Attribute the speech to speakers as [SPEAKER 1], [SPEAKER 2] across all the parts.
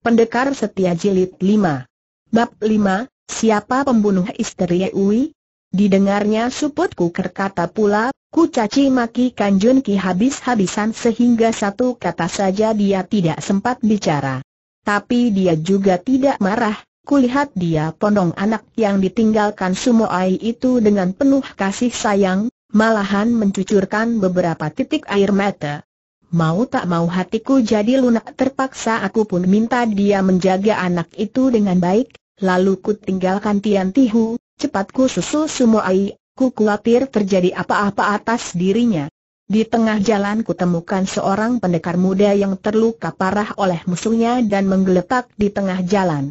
[SPEAKER 1] Pendekar Setia Jilid 5 Bab 5, Siapa Pembunuh Istri Yewi? Didengarnya suput ku berkata pula, ku caci maki Kanjun Ki habis-habisan sehingga satu kata saja dia tidak sempat bicara. Tapi dia juga tidak marah, kulihat dia pondong anak yang ditinggalkan Sumoai itu dengan penuh kasih sayang, malahan mencucurkan beberapa titik air mata. Mau tak mau hatiku jadi lunak terpaksa aku pun minta dia menjaga anak itu dengan baik, lalu ku tinggalkan Tian Tihu, cepat ku susul semua Ai, ku khawatir terjadi apa-apa atas dirinya. Di tengah jalan kutemukan seorang pendekar muda yang terluka parah oleh musuhnya dan menggeletak di tengah jalan.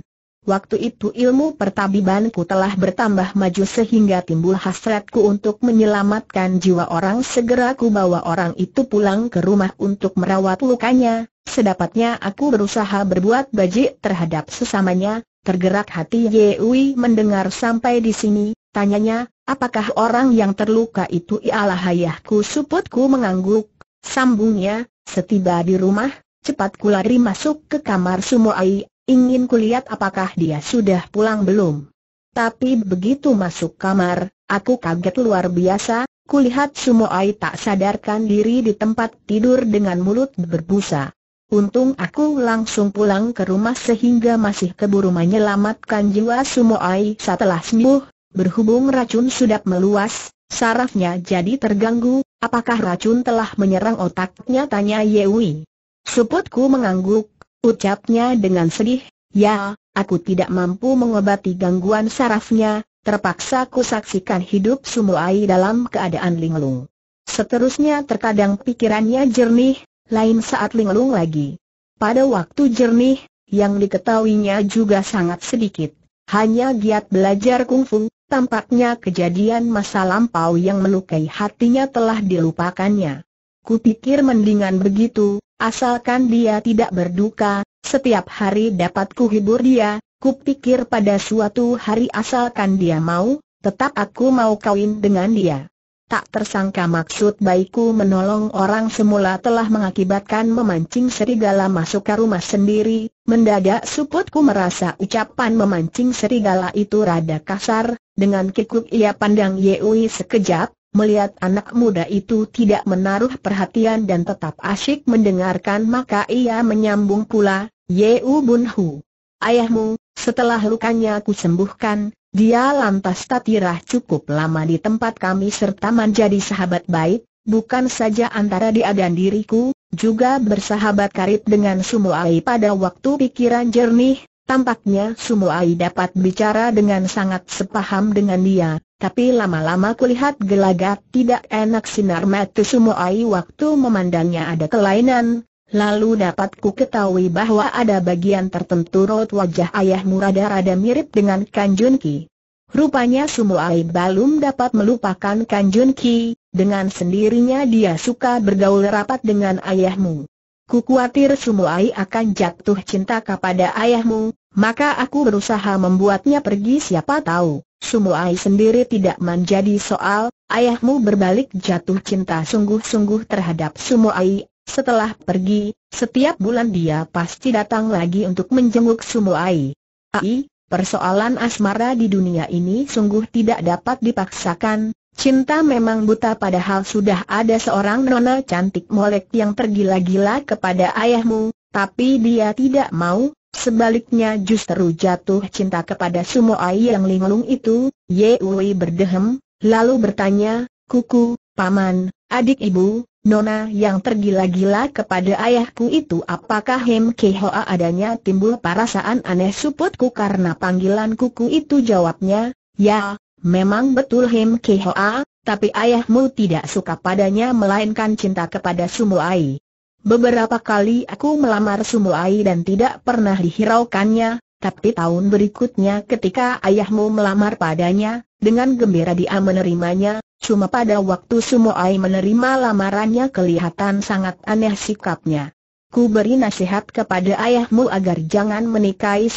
[SPEAKER 1] Waktu itu ilmu pertabibanku telah bertambah maju sehingga timbul hasratku untuk menyelamatkan jiwa orang Segera ku bawa orang itu pulang ke rumah untuk merawat lukanya Sedapatnya aku berusaha berbuat bajik terhadap sesamanya Tergerak hati Yewi mendengar sampai di sini Tanyanya, apakah orang yang terluka itu ialah ayahku suputku mengangguk Sambungnya, setiba di rumah, cepat ku lari masuk ke kamar Sumoai ingin kulihat apakah dia sudah pulang belum. Tapi begitu masuk kamar, aku kaget luar biasa, kulihat Sumoai tak sadarkan diri di tempat tidur dengan mulut berbusa. Untung aku langsung pulang ke rumah sehingga masih keburu menyelamatkan jiwa Sumoai setelah sembuh, berhubung racun sudah meluas, sarafnya jadi terganggu, apakah racun telah menyerang otaknya tanya Yewi. Suputku mengangguk, Ucapnya dengan sedih, ya, aku tidak mampu mengobati gangguan sarafnya, terpaksa ku saksikan hidup Sumuai dalam keadaan linglung. Seterusnya terkadang pikirannya jernih, lain saat linglung lagi. Pada waktu jernih, yang diketahuinya juga sangat sedikit. Hanya giat belajar kungfu, tampaknya kejadian masa lampau yang melukai hatinya telah dilupakannya. Kupikir mendingan begitu, Asalkan dia tidak berduka, setiap hari dapat hibur dia, kupikir pada suatu hari asalkan dia mau, tetap aku mau kawin dengan dia. Tak tersangka maksud baikku menolong orang semula telah mengakibatkan memancing serigala masuk ke rumah sendiri, mendadak suputku merasa ucapan memancing serigala itu rada kasar, dengan kikuk ia pandang Yeui sekejap, Melihat anak muda itu tidak menaruh perhatian dan tetap asyik mendengarkan maka ia menyambung pula, Yeu Bun Hu. Ayahmu, setelah lukanya ku sembuhkan, dia lantas tak tirah cukup lama di tempat kami serta menjadi sahabat baik, bukan saja antara dia dan diriku, juga bersahabat karib dengan Sumo Ai pada waktu pikiran jernih, tampaknya Sumo Ai dapat bicara dengan sangat sepaham dengan dia, tapi lama-lama kulihat gelagat tidak enak sinar mata Sumoai waktu memandangnya ada kelainan, lalu dapat ku ketahui bahwa ada bagian tertentu rot wajah ayahmu rada-rada mirip dengan Kanjun Ki. Rupanya Sumoai belum dapat melupakan Kanjun Ki, dengan sendirinya dia suka bergaul rapat dengan ayahmu. Ku khawatir Sumoai akan jatuh cinta kepada ayahmu, maka aku berusaha membuatnya pergi siapa tahu. Sumuai sendiri tidak menjadi soal, ayahmu berbalik jatuh cinta sungguh-sungguh terhadap Sumuai. Setelah pergi, setiap bulan dia pasti datang lagi untuk menjenguk Sumuai. Ai, persoalan asmara di dunia ini sungguh tidak dapat dipaksakan. Cinta memang buta padahal sudah ada seorang nona cantik molek yang tergila-gila kepada ayahmu, tapi dia tidak mau, Sebaliknya justru jatuh cinta kepada sumo ai yang linglung itu, Yewi berdehem, lalu bertanya, Kuku, Paman, adik ibu, Nona yang tergila-gila kepada ayahku itu apakah Hem Kehoa adanya timbul perasaan aneh suputku karena panggilan kuku itu jawabnya, ya, memang betul Hem Kehoa, tapi ayahmu tidak suka padanya melainkan cinta kepada sumo ai. Beberapa kali aku melamar Sumuai dan tidak pernah dihiraukannya, tapi tahun berikutnya ketika ayahmu melamar padanya, dengan gembira dia menerimanya, cuma pada waktu Sumuai menerima lamarannya kelihatan sangat aneh sikapnya. Ku beri nasihat kepada ayahmu agar jangan menikahi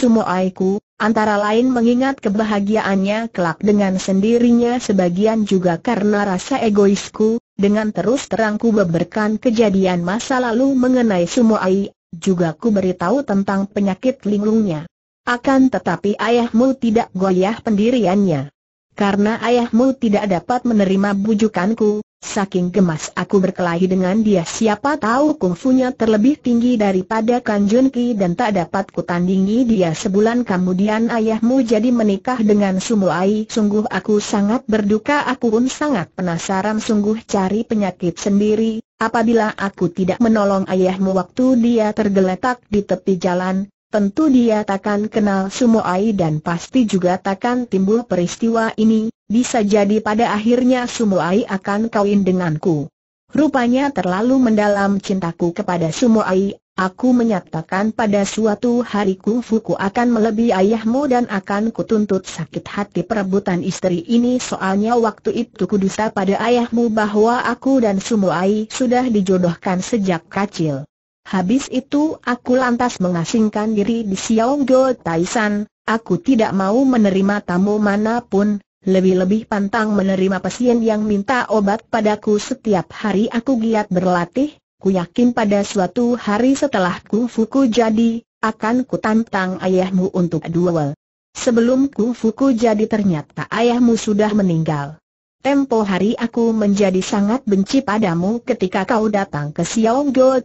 [SPEAKER 1] ku, antara lain mengingat kebahagiaannya kelak dengan sendirinya sebagian juga karena rasa egoisku, dengan terus terang ku beberkan kejadian masa lalu mengenai semua Sumoai, juga ku beritahu tentang penyakit linglungnya. Akan tetapi ayahmu tidak goyah pendiriannya. Karena ayahmu tidak dapat menerima bujukanku, saking gemas aku berkelahi dengan dia siapa tahu kungfunya terlebih tinggi daripada Kanjun Ki dan tak dapat kutandingi dia sebulan kemudian ayahmu jadi menikah dengan Sumuai sungguh aku sangat berduka aku pun sangat penasaran sungguh cari penyakit sendiri, apabila aku tidak menolong ayahmu waktu dia tergeletak di tepi jalan, tentu dia takkan kenal semua Ai dan pasti juga takkan timbul peristiwa ini, bisa jadi pada akhirnya semua Ai akan kawin denganku. Rupanya terlalu mendalam cintaku kepada semua Ai, aku menyatakan pada suatu hari fuku akan melebihi ayahmu dan akan kutuntut sakit hati perebutan istri ini soalnya waktu itu kudusta pada ayahmu bahwa aku dan semua Ai sudah dijodohkan sejak kecil. Habis itu aku lantas mengasingkan diri di Xiaogo Taisan, aku tidak mau menerima tamu manapun, lebih-lebih pantang menerima pasien yang minta obat padaku setiap hari aku giat berlatih, ku yakin pada suatu hari setelah kungfuku jadi, akan ku tantang ayahmu untuk duel. Sebelum kungfuku jadi ternyata ayahmu sudah meninggal. Tempo hari aku menjadi sangat benci padamu ketika kau datang ke Xiong Do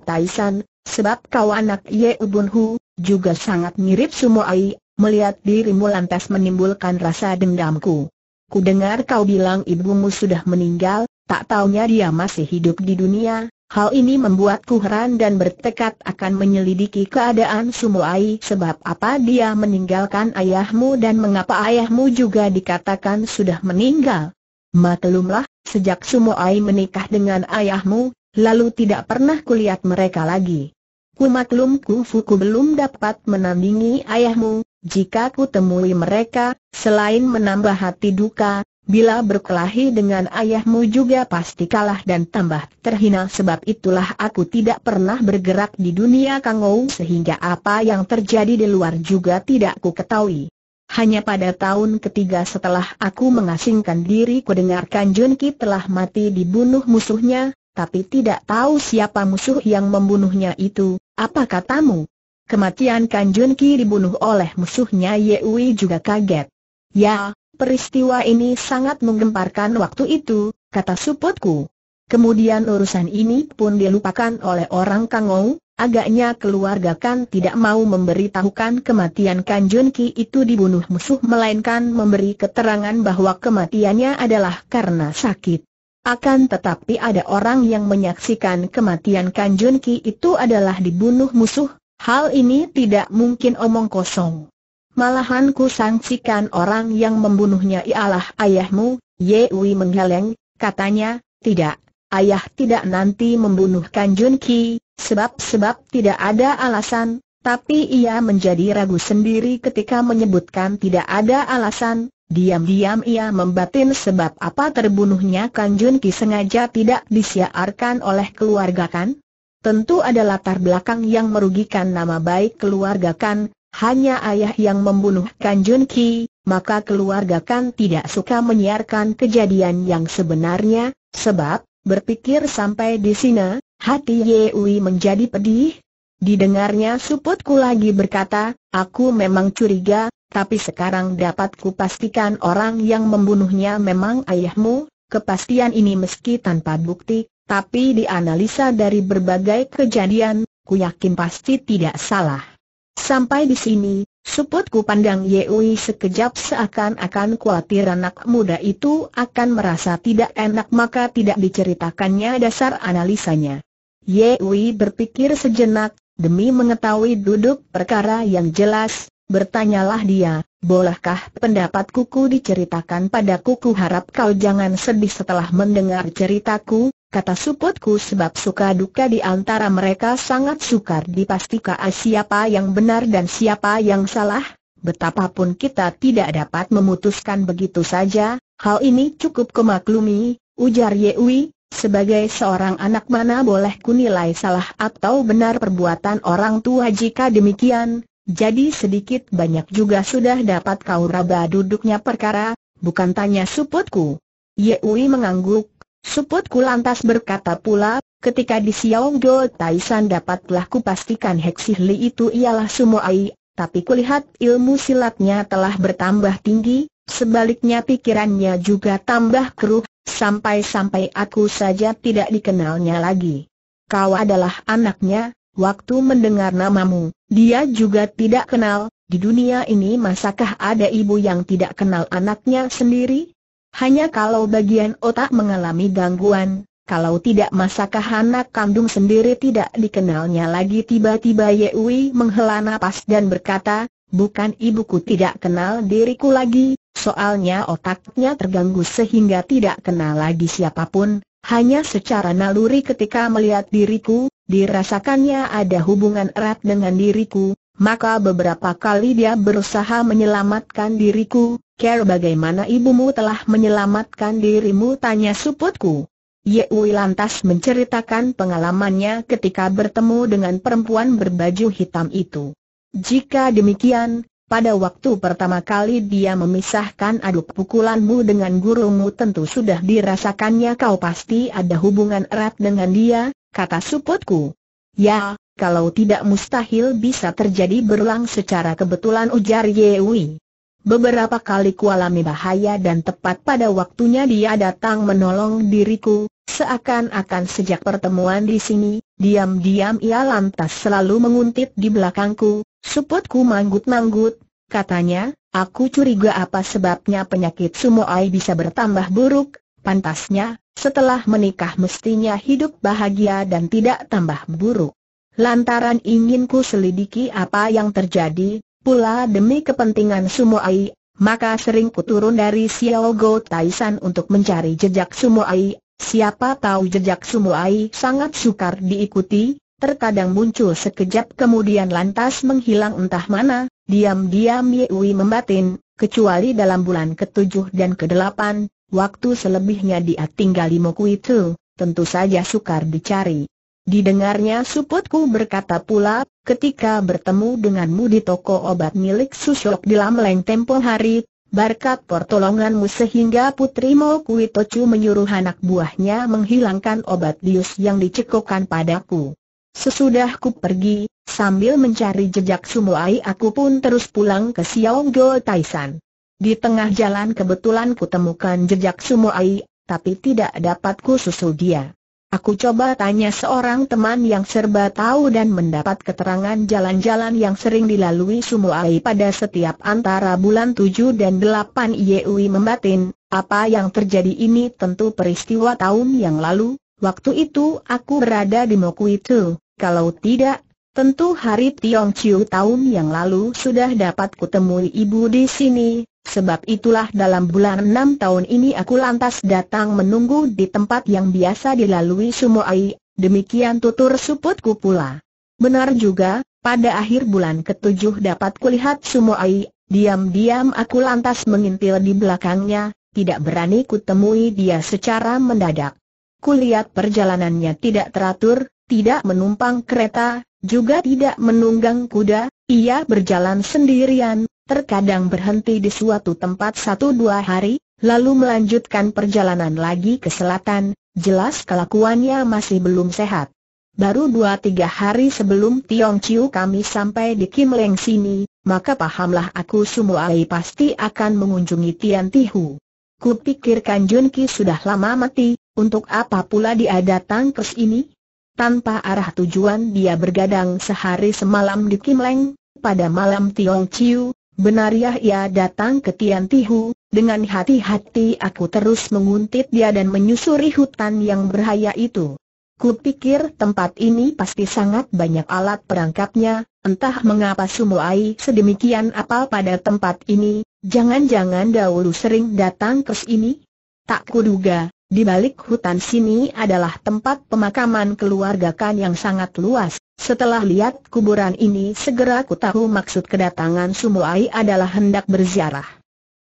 [SPEAKER 1] sebab kau anak Ye Ubun juga sangat mirip Sumo Ai, melihat dirimu lantas menimbulkan rasa dendamku. Ku dengar kau bilang ibumu sudah meninggal, tak taunya dia masih hidup di dunia, hal ini membuatku heran dan bertekad akan menyelidiki keadaan Sumo Ai sebab apa dia meninggalkan ayahmu dan mengapa ayahmu juga dikatakan sudah meninggal. Maklumlah, sejak Sumoai menikah dengan ayahmu, lalu tidak pernah kulihat mereka lagi. Ku maklum ku belum dapat menandingi ayahmu, jika ku temui mereka, selain menambah hati duka, bila berkelahi dengan ayahmu juga pasti kalah dan tambah terhina sebab itulah aku tidak pernah bergerak di dunia kangou sehingga apa yang terjadi di luar juga tidak ku ketahui. Hanya pada tahun ketiga setelah aku mengasingkan diri kudengarkan Jun telah mati dibunuh musuhnya, tapi tidak tahu siapa musuh yang membunuhnya itu, apa katamu? Kematian Kan Jun dibunuh oleh musuhnya Yewi juga kaget. Ya, peristiwa ini sangat menggemparkan waktu itu, kata suputku. Kemudian urusan ini pun dilupakan oleh orang Kangou, Agaknya keluarga kan tidak mau memberitahukan kematian Kan Jun Ki itu dibunuh musuh melainkan memberi keterangan bahwa kematiannya adalah karena sakit. Akan tetapi ada orang yang menyaksikan kematian Kan Jun Ki itu adalah dibunuh musuh, hal ini tidak mungkin omong kosong. Malahan ku sangsikan orang yang membunuhnya ialah ayahmu, Ye Wei menggeleng, katanya, tidak, ayah tidak nanti membunuh Kan Jun Ki, Sebab-sebab tidak ada alasan, tapi ia menjadi ragu sendiri ketika menyebutkan tidak ada alasan, diam-diam ia membatin sebab apa terbunuhnya Kang Jun Ki sengaja tidak disiarkan oleh keluarga kan? Tentu ada latar belakang yang merugikan nama baik keluarga kan, hanya ayah yang membunuh Kang Jun Ki, maka keluarga kan tidak suka menyiarkan kejadian yang sebenarnya, sebab, berpikir sampai di sini, Hati Yewi menjadi pedih. Didengarnya suputku lagi berkata, aku memang curiga, tapi sekarang dapat kupastikan orang yang membunuhnya memang ayahmu, kepastian ini meski tanpa bukti, tapi dianalisa dari berbagai kejadian, ku yakin pasti tidak salah. Sampai di sini, suputku pandang Yewi sekejap seakan-akan khawatir anak muda itu akan merasa tidak enak maka tidak diceritakannya dasar analisanya. Wei berpikir sejenak, demi mengetahui duduk perkara yang jelas, bertanyalah dia, bolehkah pendapat kuku diceritakan pada kuku harap kau jangan sedih setelah mendengar ceritaku, kata suputku sebab suka duka di antara mereka sangat sukar dipastikan siapa yang benar dan siapa yang salah, betapapun kita tidak dapat memutuskan begitu saja, hal ini cukup kemaklumi, ujar Yewi, sebagai seorang anak mana boleh ku nilai salah atau benar perbuatan orang tua jika demikian, jadi sedikit banyak juga sudah dapat kau raba duduknya perkara, bukan tanya suputku. Yeui mengangguk, suputku lantas berkata pula, ketika di Xiao Do Taisan dapatlah kupastikan Heksih Li itu ialah Sumoai, tapi kulihat ilmu silatnya telah bertambah tinggi, Sebaliknya pikirannya juga tambah keruh, Sampai-sampai aku saja tidak dikenalnya lagi. Kau adalah anaknya, waktu mendengar namamu, dia juga tidak kenal, di dunia ini masakah ada ibu yang tidak kenal anaknya sendiri? Hanya kalau bagian otak mengalami gangguan, kalau tidak masakah anak kandung sendiri tidak dikenalnya lagi tiba-tiba Yewi menghela nafas dan berkata, bukan ibuku tidak kenal diriku lagi, Soalnya otaknya terganggu sehingga tidak kenal lagi siapapun, hanya secara naluri ketika melihat diriku, dirasakannya ada hubungan erat dengan diriku, maka beberapa kali dia berusaha menyelamatkan diriku, Care bagaimana ibumu telah menyelamatkan dirimu tanya suputku. Yewi lantas menceritakan pengalamannya ketika bertemu dengan perempuan berbaju hitam itu. Jika demikian, pada waktu pertama kali dia memisahkan aduk pukulanmu dengan gurumu tentu sudah dirasakannya kau pasti ada hubungan erat dengan dia, kata suputku. Ya, kalau tidak mustahil bisa terjadi berulang secara kebetulan ujar Yewi. Beberapa kali kualami bahaya dan tepat pada waktunya dia datang menolong diriku, seakan-akan sejak pertemuan di sini, diam-diam ia lantas selalu menguntit di belakangku, Suputku manggut-manggut, katanya, aku curiga apa sebabnya penyakit Sumo Ai bisa bertambah buruk, pantasnya, setelah menikah mestinya hidup bahagia dan tidak tambah buruk. Lantaran inginku selidiki apa yang terjadi, pula demi kepentingan Sumo Ai, maka sering turun dari Go Taisan untuk mencari jejak Sumo Ai. siapa tahu jejak Sumo Ai sangat sukar diikuti, terkadang muncul sekejap kemudian lantas menghilang entah mana, diam-diam Yewi membatin, kecuali dalam bulan ketujuh dan kedelapan, waktu selebihnya dia tinggal di itu, tentu saja sukar dicari. Didengarnya suputku berkata pula, ketika bertemu denganmu di toko obat milik Susyok di Lamleng tempo hari, Barkat pertolonganmu sehingga Putri kuitocu menyuruh anak buahnya menghilangkan obat dius yang dicekokkan padaku. Sesudah ku pergi, sambil mencari jejak Sumuai, aku pun terus pulang ke Xiaonggo Taisan. Di tengah jalan kebetulan ku temukan jejak Sumuai, tapi tidak dapat ku susul dia. Aku coba tanya seorang teman yang serba tahu dan mendapat keterangan jalan-jalan yang sering dilalui Sumuai pada setiap antara bulan 7 dan 8 Yui membatin, apa yang terjadi ini tentu peristiwa tahun yang lalu, Waktu itu aku berada di Mokuitu. Kalau tidak, tentu hari Tiong Chiu tahun yang lalu sudah dapat kutemui ibu di sini, sebab itulah dalam bulan enam tahun ini aku lantas datang menunggu di tempat yang biasa dilalui Ai. demikian tutur suputku pula. Benar juga, pada akhir bulan ketujuh dapat kulihat Ai. diam-diam aku lantas mengintil di belakangnya, tidak berani kutemui dia secara mendadak. Kulihat perjalanannya tidak teratur, tidak menumpang kereta, juga tidak menunggang kuda, ia berjalan sendirian, terkadang berhenti di suatu tempat satu dua hari, lalu melanjutkan perjalanan lagi ke selatan, jelas kelakuannya masih belum sehat. Baru dua tiga hari sebelum Tiong Chiu kami sampai di Kim Leng sini, maka pahamlah aku Sumuai pasti akan mengunjungi Tian Tihu. Kupikirkan Jun Ki sudah lama mati, untuk apa pula dia datang ke sini? Tanpa arah tujuan dia bergadang sehari semalam di Kimleng, pada malam Tiong Chiu, benariah ya ia datang ke Tian Tihu, dengan hati-hati aku terus menguntit dia dan menyusuri hutan yang berhaya itu. Kupikir tempat ini pasti sangat banyak alat perangkapnya, entah mengapa Sumuai sedemikian apal pada tempat ini, jangan-jangan dahulu sering datang ke sini? Tak kuduga, di balik hutan sini adalah tempat pemakaman keluarga Kan yang sangat luas. Setelah lihat kuburan ini segera ku tahu maksud kedatangan Sumoai adalah hendak berziarah.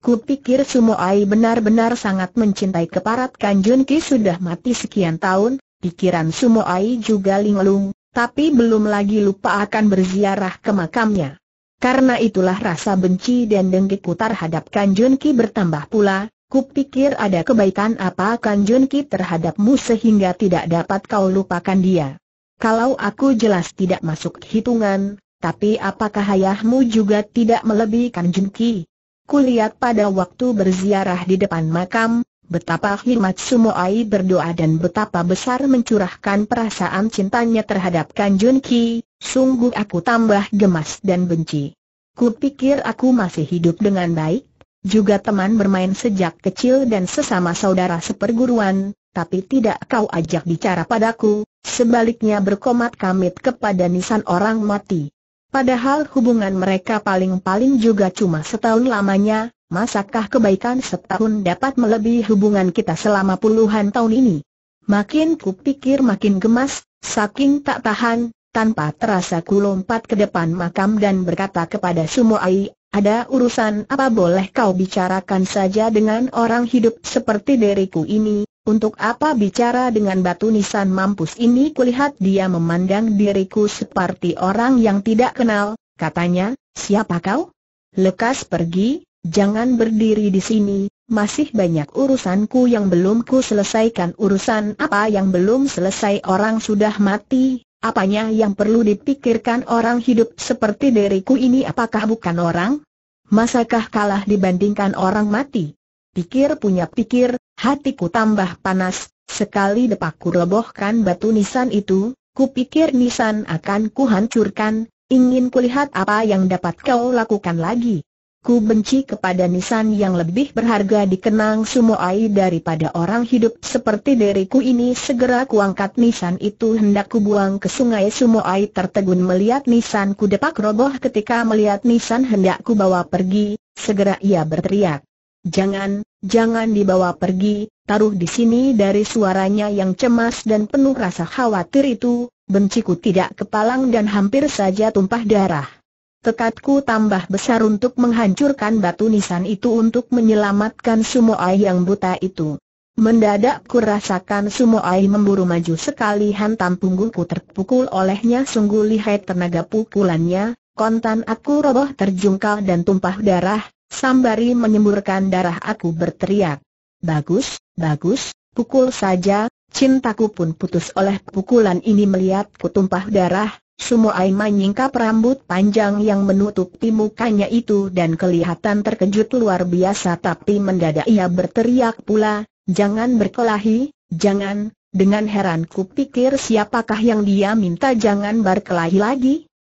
[SPEAKER 1] Ku pikir Sumoai benar-benar sangat mencintai keparat Kanjunki Ki sudah mati sekian tahun, pikiran Sumoai juga linglung, tapi belum lagi lupa akan berziarah ke makamnya. Karena itulah rasa benci dan ku terhadap hadap Ki bertambah pula, Kupikir ada kebaikan apa Kan Ki terhadapmu sehingga tidak dapat kau lupakan dia. Kalau aku jelas tidak masuk hitungan, tapi apakah ayahmu juga tidak melebihi Kan Jun Ki? Kulihat pada waktu berziarah di depan makam, betapa semua Sumoai berdoa dan betapa besar mencurahkan perasaan cintanya terhadap Kan Ki, sungguh aku tambah gemas dan benci. Kupikir aku masih hidup dengan baik, juga teman bermain sejak kecil dan sesama saudara seperguruan, tapi tidak kau ajak bicara padaku, sebaliknya berkomat kamit kepada nisan orang mati. Padahal hubungan mereka paling-paling juga cuma setahun lamanya, masakah kebaikan setahun dapat melebihi hubungan kita selama puluhan tahun ini? Makin kupikir makin gemas, saking tak tahan, tanpa terasa ku lompat ke depan makam dan berkata kepada Sumo Ai, ada urusan apa boleh kau bicarakan saja dengan orang hidup seperti diriku ini, untuk apa bicara dengan batu nisan mampus ini kulihat dia memandang diriku seperti orang yang tidak kenal, katanya, siapa kau? Lekas pergi, jangan berdiri di sini, masih banyak urusanku yang belum ku selesaikan urusan apa yang belum selesai orang sudah mati, apanya yang perlu dipikirkan orang hidup seperti diriku ini apakah bukan orang? masakah kalah dibandingkan orang mati? Pikir punya pikir, hatiku tambah panas, sekali depakku lebohkan batu nisan itu, kupikir nisan akan kuhancurkan, ingin kulihat apa yang dapat kau lakukan lagi. Ku benci kepada nisan yang lebih berharga dikenang semua ai daripada orang hidup seperti diriku ini Segera kuangkat nisan itu hendak kubuang ke sungai semua ai. tertegun melihat nisan ku depak roboh ketika melihat nisan hendak ku bawa pergi Segera ia berteriak Jangan, jangan dibawa pergi, taruh di sini dari suaranya yang cemas dan penuh rasa khawatir itu Benciku tidak kepalang dan hampir saja tumpah darah tekadku tambah besar untuk menghancurkan batu nisan itu untuk menyelamatkan Sumoai yang buta itu. Mendadak ku rasakan Sumoai memburu maju sekali hantam punggungku terpukul olehnya sungguh lihat tenaga pukulannya, kontan aku roboh terjungkal dan tumpah darah, sambari menyemburkan darah aku berteriak. Bagus, bagus, pukul saja, cintaku pun putus oleh pukulan ini melihat ku tumpah darah, Sumoai menyingkap rambut panjang yang menutupi mukanya itu dan kelihatan terkejut luar biasa tapi mendadak ia berteriak pula, jangan berkelahi, jangan, dengan heran ku pikir siapakah yang dia minta jangan berkelahi lagi?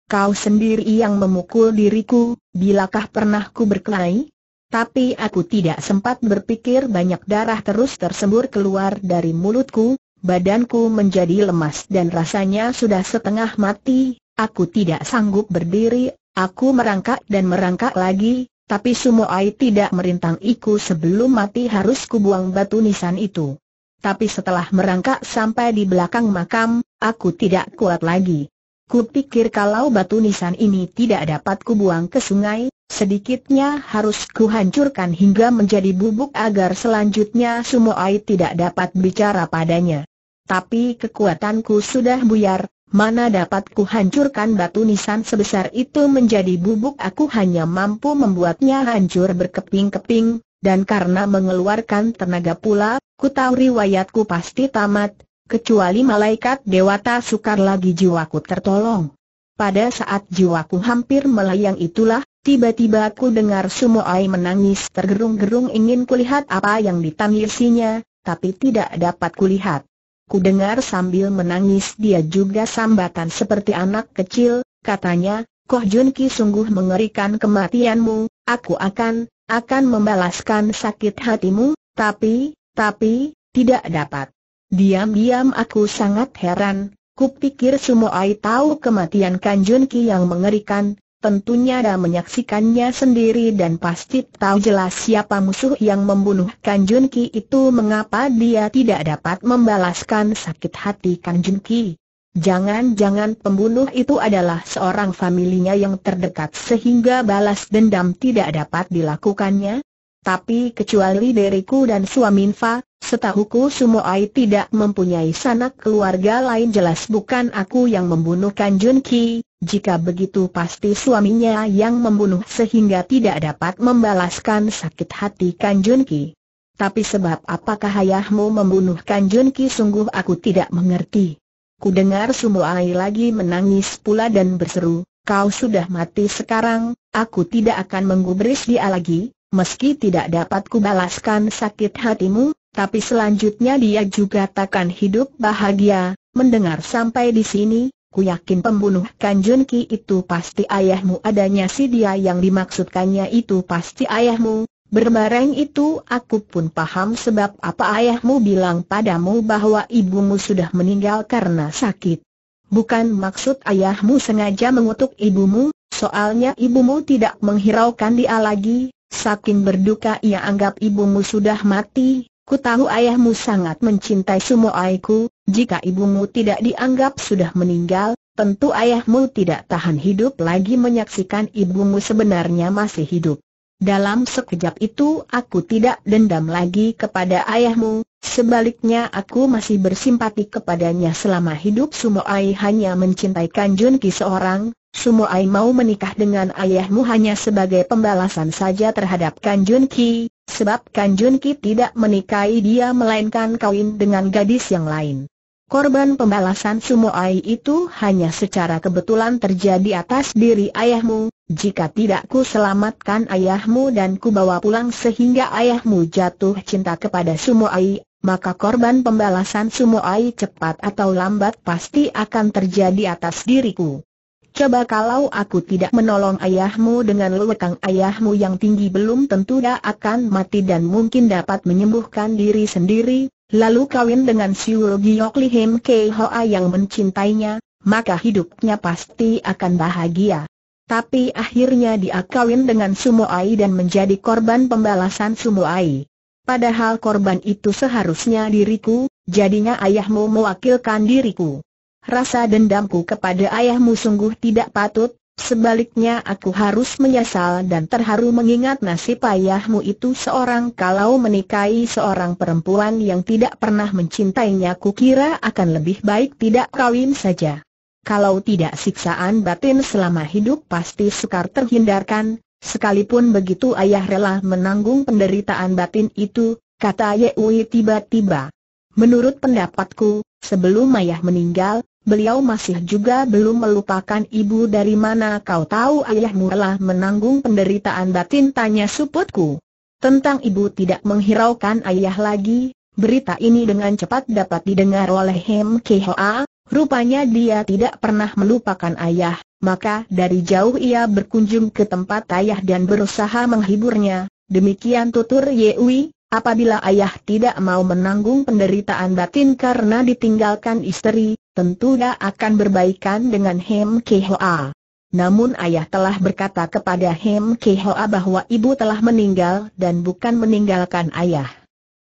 [SPEAKER 1] Kau sendiri yang memukul diriku, bilakah pernah ku berkelahi? Tapi aku tidak sempat berpikir banyak darah terus tersembur keluar dari mulutku, Badanku menjadi lemas dan rasanya sudah setengah mati, aku tidak sanggup berdiri, aku merangkak dan merangkak lagi, tapi semua air tidak merintang iku sebelum mati harus kubuang batu nisan itu. Tapi setelah merangkak sampai di belakang makam, aku tidak kuat lagi. Kupikir kalau batu nisan ini tidak dapat kubuang ke sungai, Sedikitnya harus kuhancurkan hingga menjadi bubuk agar selanjutnya Sumoai tidak dapat bicara padanya. Tapi kekuatanku sudah buyar, mana dapat kuhancurkan batu nisan sebesar itu menjadi bubuk aku hanya mampu membuatnya hancur berkeping-keping, dan karena mengeluarkan tenaga pula, ku tahu riwayatku pasti tamat, kecuali malaikat dewata sukar lagi jiwaku tertolong. Pada saat jiwaku hampir melayang itulah, Tiba-tiba aku dengar Sumo Ai menangis tergerung-gerung ingin kulihat apa yang ditangisinya, tapi tidak dapat kulihat. Ku dengar sambil menangis dia juga sambatan seperti anak kecil, katanya, Koh Jun Ki sungguh mengerikan kematianmu, aku akan, akan membalaskan sakit hatimu, tapi, tapi, tidak dapat. Diam-diam aku sangat heran, ku pikir Ai tahu kematian Kan Ki yang mengerikan, tentunya ada menyaksikannya sendiri dan pasti tahu jelas siapa musuh yang membunuh Kan Ki itu mengapa dia tidak dapat membalaskan sakit hati Kan Ki. Jangan-jangan pembunuh itu adalah seorang familinya yang terdekat sehingga balas dendam tidak dapat dilakukannya? Tapi kecuali diriku dan Suaminfa, setahuku Sumoai tidak mempunyai sanak keluarga lain jelas bukan aku yang membunuh Kan Ki, jika begitu pasti suaminya yang membunuh sehingga tidak dapat membalaskan sakit hati Kanjun Ki. Tapi sebab apakah ayahmu membunuh Kanjun Ki sungguh aku tidak mengerti. Ku dengar Ai lagi menangis pula dan berseru, kau sudah mati sekarang, aku tidak akan menggubris dia lagi, meski tidak dapat kubalaskan sakit hatimu, tapi selanjutnya dia juga takkan hidup bahagia. Mendengar sampai di sini, Ku yakin pembunuh Kanjun Ki itu pasti ayahmu adanya si dia yang dimaksudkannya itu pasti ayahmu. Berbareng itu aku pun paham sebab apa ayahmu bilang padamu bahwa ibumu sudah meninggal karena sakit. Bukan maksud ayahmu sengaja mengutuk ibumu, soalnya ibumu tidak menghiraukan dia lagi, saking berduka ia anggap ibumu sudah mati, Ku tahu ayahmu sangat mencintai ayahku. jika ibumu tidak dianggap sudah meninggal, tentu ayahmu tidak tahan hidup lagi menyaksikan ibumu sebenarnya masih hidup. Dalam sekejap itu aku tidak dendam lagi kepada ayahmu, sebaliknya aku masih bersimpati kepadanya selama hidup ayah hanya mencintai Kanjun Ki seorang, ayah mau menikah dengan ayahmu hanya sebagai pembalasan saja terhadap Kanjun Ki, Sebab Kanjun Ki tidak menikahi dia melainkan kawin dengan gadis yang lain. Korban pembalasan Sumo Ai itu hanya secara kebetulan terjadi atas diri ayahmu, jika tidak ku selamatkan ayahmu dan ku bawa pulang sehingga ayahmu jatuh cinta kepada Sumo Ai, maka korban pembalasan Sumo Ai cepat atau lambat pasti akan terjadi atas diriku. Coba kalau aku tidak menolong ayahmu dengan lewekang ayahmu yang tinggi belum tentu dia akan mati dan mungkin dapat menyembuhkan diri sendiri, lalu kawin dengan Siul Giok Lihim Kei Hoa yang mencintainya, maka hidupnya pasti akan bahagia. Tapi akhirnya dia kawin dengan Sumoai dan menjadi korban pembalasan Sumoai. Padahal korban itu seharusnya diriku, jadinya ayahmu mewakilkan diriku rasa dendamku kepada ayahmu sungguh tidak patut, sebaliknya aku harus menyesal dan terharu mengingat nasib ayahmu itu seorang kalau menikahi seorang perempuan yang tidak pernah mencintainya ku kira akan lebih baik tidak kawin saja. Kalau tidak siksaan batin selama hidup pasti sukar terhindarkan, sekalipun begitu ayah rela menanggung penderitaan batin itu, kata Yewi tiba-tiba. Menurut pendapatku, sebelum ayah meninggal, beliau masih juga belum melupakan ibu dari mana kau tahu ayahmu telah menanggung penderitaan batin tanya suputku. Tentang ibu tidak menghiraukan ayah lagi, berita ini dengan cepat dapat didengar oleh Hem Kehoa, rupanya dia tidak pernah melupakan ayah, maka dari jauh ia berkunjung ke tempat ayah dan berusaha menghiburnya, demikian tutur Yewi, Apabila ayah tidak mau menanggung penderitaan batin karena ditinggalkan istri, tentu dia akan berbaikan dengan Hem Kehoa. Namun ayah telah berkata kepada Hem Kehoa bahwa ibu telah meninggal dan bukan meninggalkan ayah.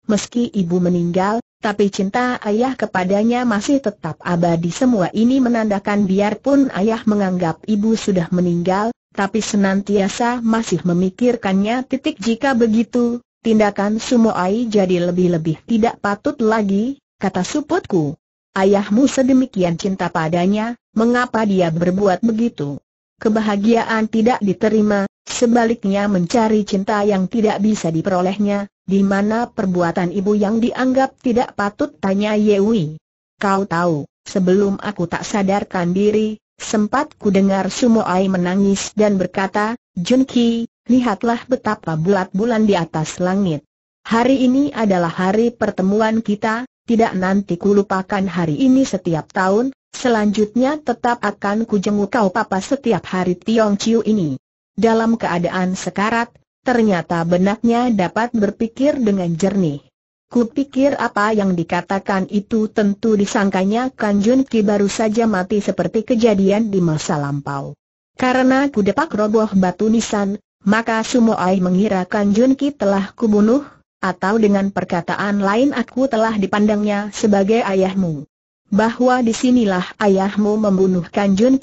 [SPEAKER 1] Meski ibu meninggal, tapi cinta ayah kepadanya masih tetap abadi semua ini menandakan biarpun ayah menganggap ibu sudah meninggal, tapi senantiasa masih memikirkannya titik jika begitu, tindakan Sumoai jadi lebih-lebih tidak patut lagi, kata suputku. Ayahmu sedemikian cinta padanya, mengapa dia berbuat begitu? Kebahagiaan tidak diterima, sebaliknya mencari cinta yang tidak bisa diperolehnya, di mana perbuatan ibu yang dianggap tidak patut tanya Yewi. Kau tahu, sebelum aku tak sadarkan diri, sempat ku dengar Sumoai menangis dan berkata, Junki, lihatlah betapa bulat bulan di atas langit. Hari ini adalah hari pertemuan kita, tidak nanti kulupakan hari ini setiap tahun, selanjutnya tetap akan kujenguk kau papa setiap hari Tiong Chiu ini. Dalam keadaan sekarat, ternyata benaknya dapat berpikir dengan jernih. Kupikir apa yang dikatakan itu tentu disangkanya Kan Jun Ki baru saja mati seperti kejadian di masa lampau. Karena kudepak roboh batu nisan, maka Sumoai mengira Kan Jun telah kubunuh, atau dengan perkataan lain aku telah dipandangnya sebagai ayahmu. Bahwa disinilah ayahmu membunuh Kan Jun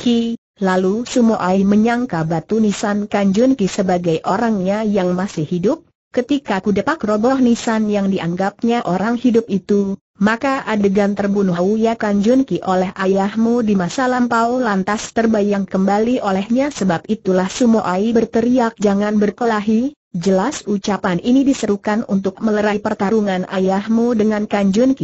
[SPEAKER 1] lalu Sumoai menyangka batu nisan Kan Jun sebagai orangnya yang masih hidup, Ketika kudepak roboh nisan yang dianggapnya orang hidup itu, maka adegan terbunuh Huya Kan oleh ayahmu di masa lampau lantas terbayang kembali olehnya sebab itulah Sumoai berteriak jangan berkelahi, jelas ucapan ini diserukan untuk melerai pertarungan ayahmu dengan Kan Jun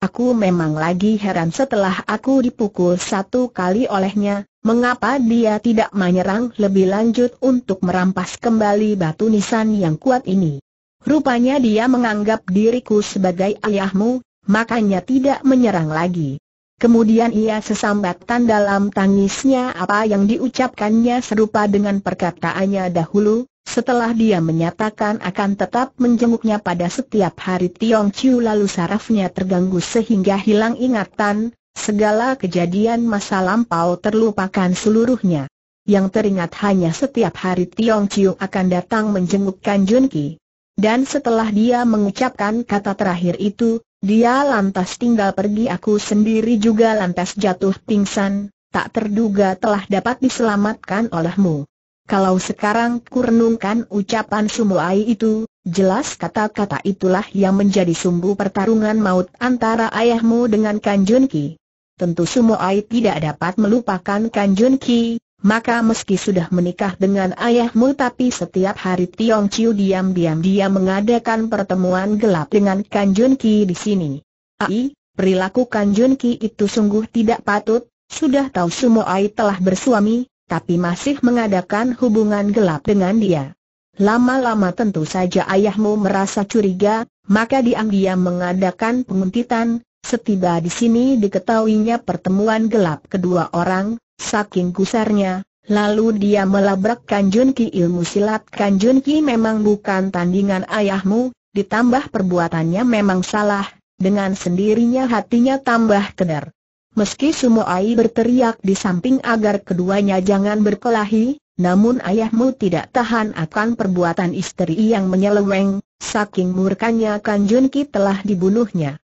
[SPEAKER 1] Aku memang lagi heran setelah aku dipukul satu kali olehnya, mengapa dia tidak menyerang lebih lanjut untuk merampas kembali batu nisan yang kuat ini. Rupanya dia menganggap diriku sebagai ayahmu, makanya tidak menyerang lagi. Kemudian ia sesambatan dalam tangisnya apa yang diucapkannya serupa dengan perkataannya dahulu, setelah dia menyatakan akan tetap menjenguknya pada setiap hari Tiong Chiu lalu sarafnya terganggu sehingga hilang ingatan, Segala kejadian masa lampau terlupakan seluruhnya. Yang teringat hanya setiap hari Tiong Chiu akan datang menjenguk Kan Jun Ki. Dan setelah dia mengucapkan kata terakhir itu, dia lantas tinggal pergi aku sendiri juga lantas jatuh pingsan, tak terduga telah dapat diselamatkan olehmu. Kalau sekarang kurenungkan ucapan Ai itu, jelas kata-kata itulah yang menjadi sumbu pertarungan maut antara ayahmu dengan Kan Jun Ki tentu Sumo Ai tidak dapat melupakan Kan Jun Ki, maka meski sudah menikah dengan ayahmu tapi setiap hari Tiong Chiu diam-diam dia mengadakan pertemuan gelap dengan Kan Jun Ki di sini. Ai, perilaku Kan Jun Ki itu sungguh tidak patut, sudah tahu Sumo Ai telah bersuami, tapi masih mengadakan hubungan gelap dengan dia. Lama-lama tentu saja ayahmu merasa curiga, maka diam-diam mengadakan penguntitan, Setiba di sini diketahuinya pertemuan gelap kedua orang, saking kusarnya, Lalu dia melabrak Kanjun Ki ilmu silat Kanjun Ki memang bukan tandingan ayahmu, ditambah perbuatannya memang salah, dengan sendirinya hatinya tambah keder. Meski Sumoai berteriak di samping agar keduanya jangan berkelahi, namun ayahmu tidak tahan akan perbuatan istri yang menyeleweng, saking murkanya Kanjun Ki telah dibunuhnya.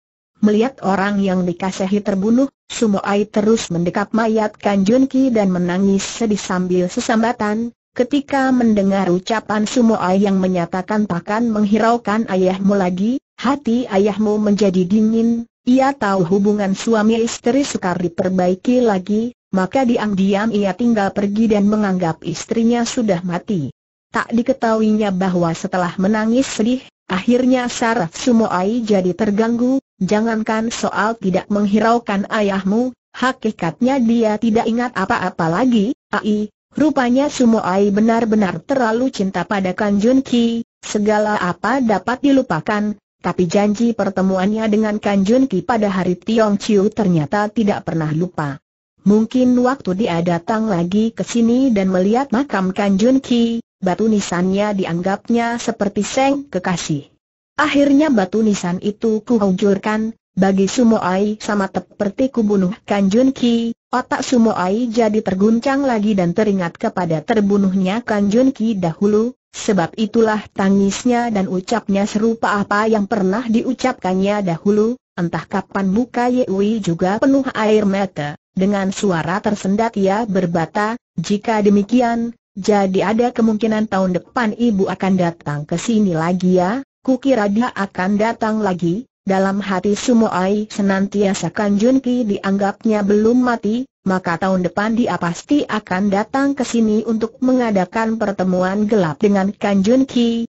[SPEAKER 1] Melihat orang yang dikasihi terbunuh, Sumoai terus mendekap mayat Kanjunki Ki dan menangis sedih sambil sesambatan. Ketika mendengar ucapan Sumoai yang menyatakan takkan menghiraukan ayahmu lagi, hati ayahmu menjadi dingin. Ia tahu hubungan suami istri sukar diperbaiki lagi, maka diam-diam ia tinggal pergi dan menganggap istrinya sudah mati. Tak diketahuinya bahwa setelah menangis sedih, akhirnya saraf Sumoai jadi terganggu, Jangankan soal tidak menghiraukan ayahmu, hakikatnya dia tidak ingat apa-apa lagi, Ai, rupanya semua Ai benar-benar terlalu cinta pada Kan Jun Ki, segala apa dapat dilupakan, tapi janji pertemuannya dengan Kan Jun Ki pada hari Tiong Chiu ternyata tidak pernah lupa. Mungkin waktu dia datang lagi ke sini dan melihat makam Kan Jun Ki, batu nisannya dianggapnya seperti seng kekasih. Akhirnya batu nisan itu kuhancurkan, bagi sumo ai sama seperti kubunuh Kanjun Ki, otak ai jadi terguncang lagi dan teringat kepada terbunuhnya Kanjun Ki dahulu, sebab itulah tangisnya dan ucapnya serupa apa yang pernah diucapkannya dahulu, entah kapan muka Yewi juga penuh air mata, dengan suara tersendat ia berbata, jika demikian, jadi ada kemungkinan tahun depan ibu akan datang ke sini lagi ya, Kukira dia akan datang lagi, dalam hati Sumoai senantiasa Kan Jun dianggapnya belum mati, maka tahun depan dia pasti akan datang ke sini untuk mengadakan pertemuan gelap dengan Kan Jun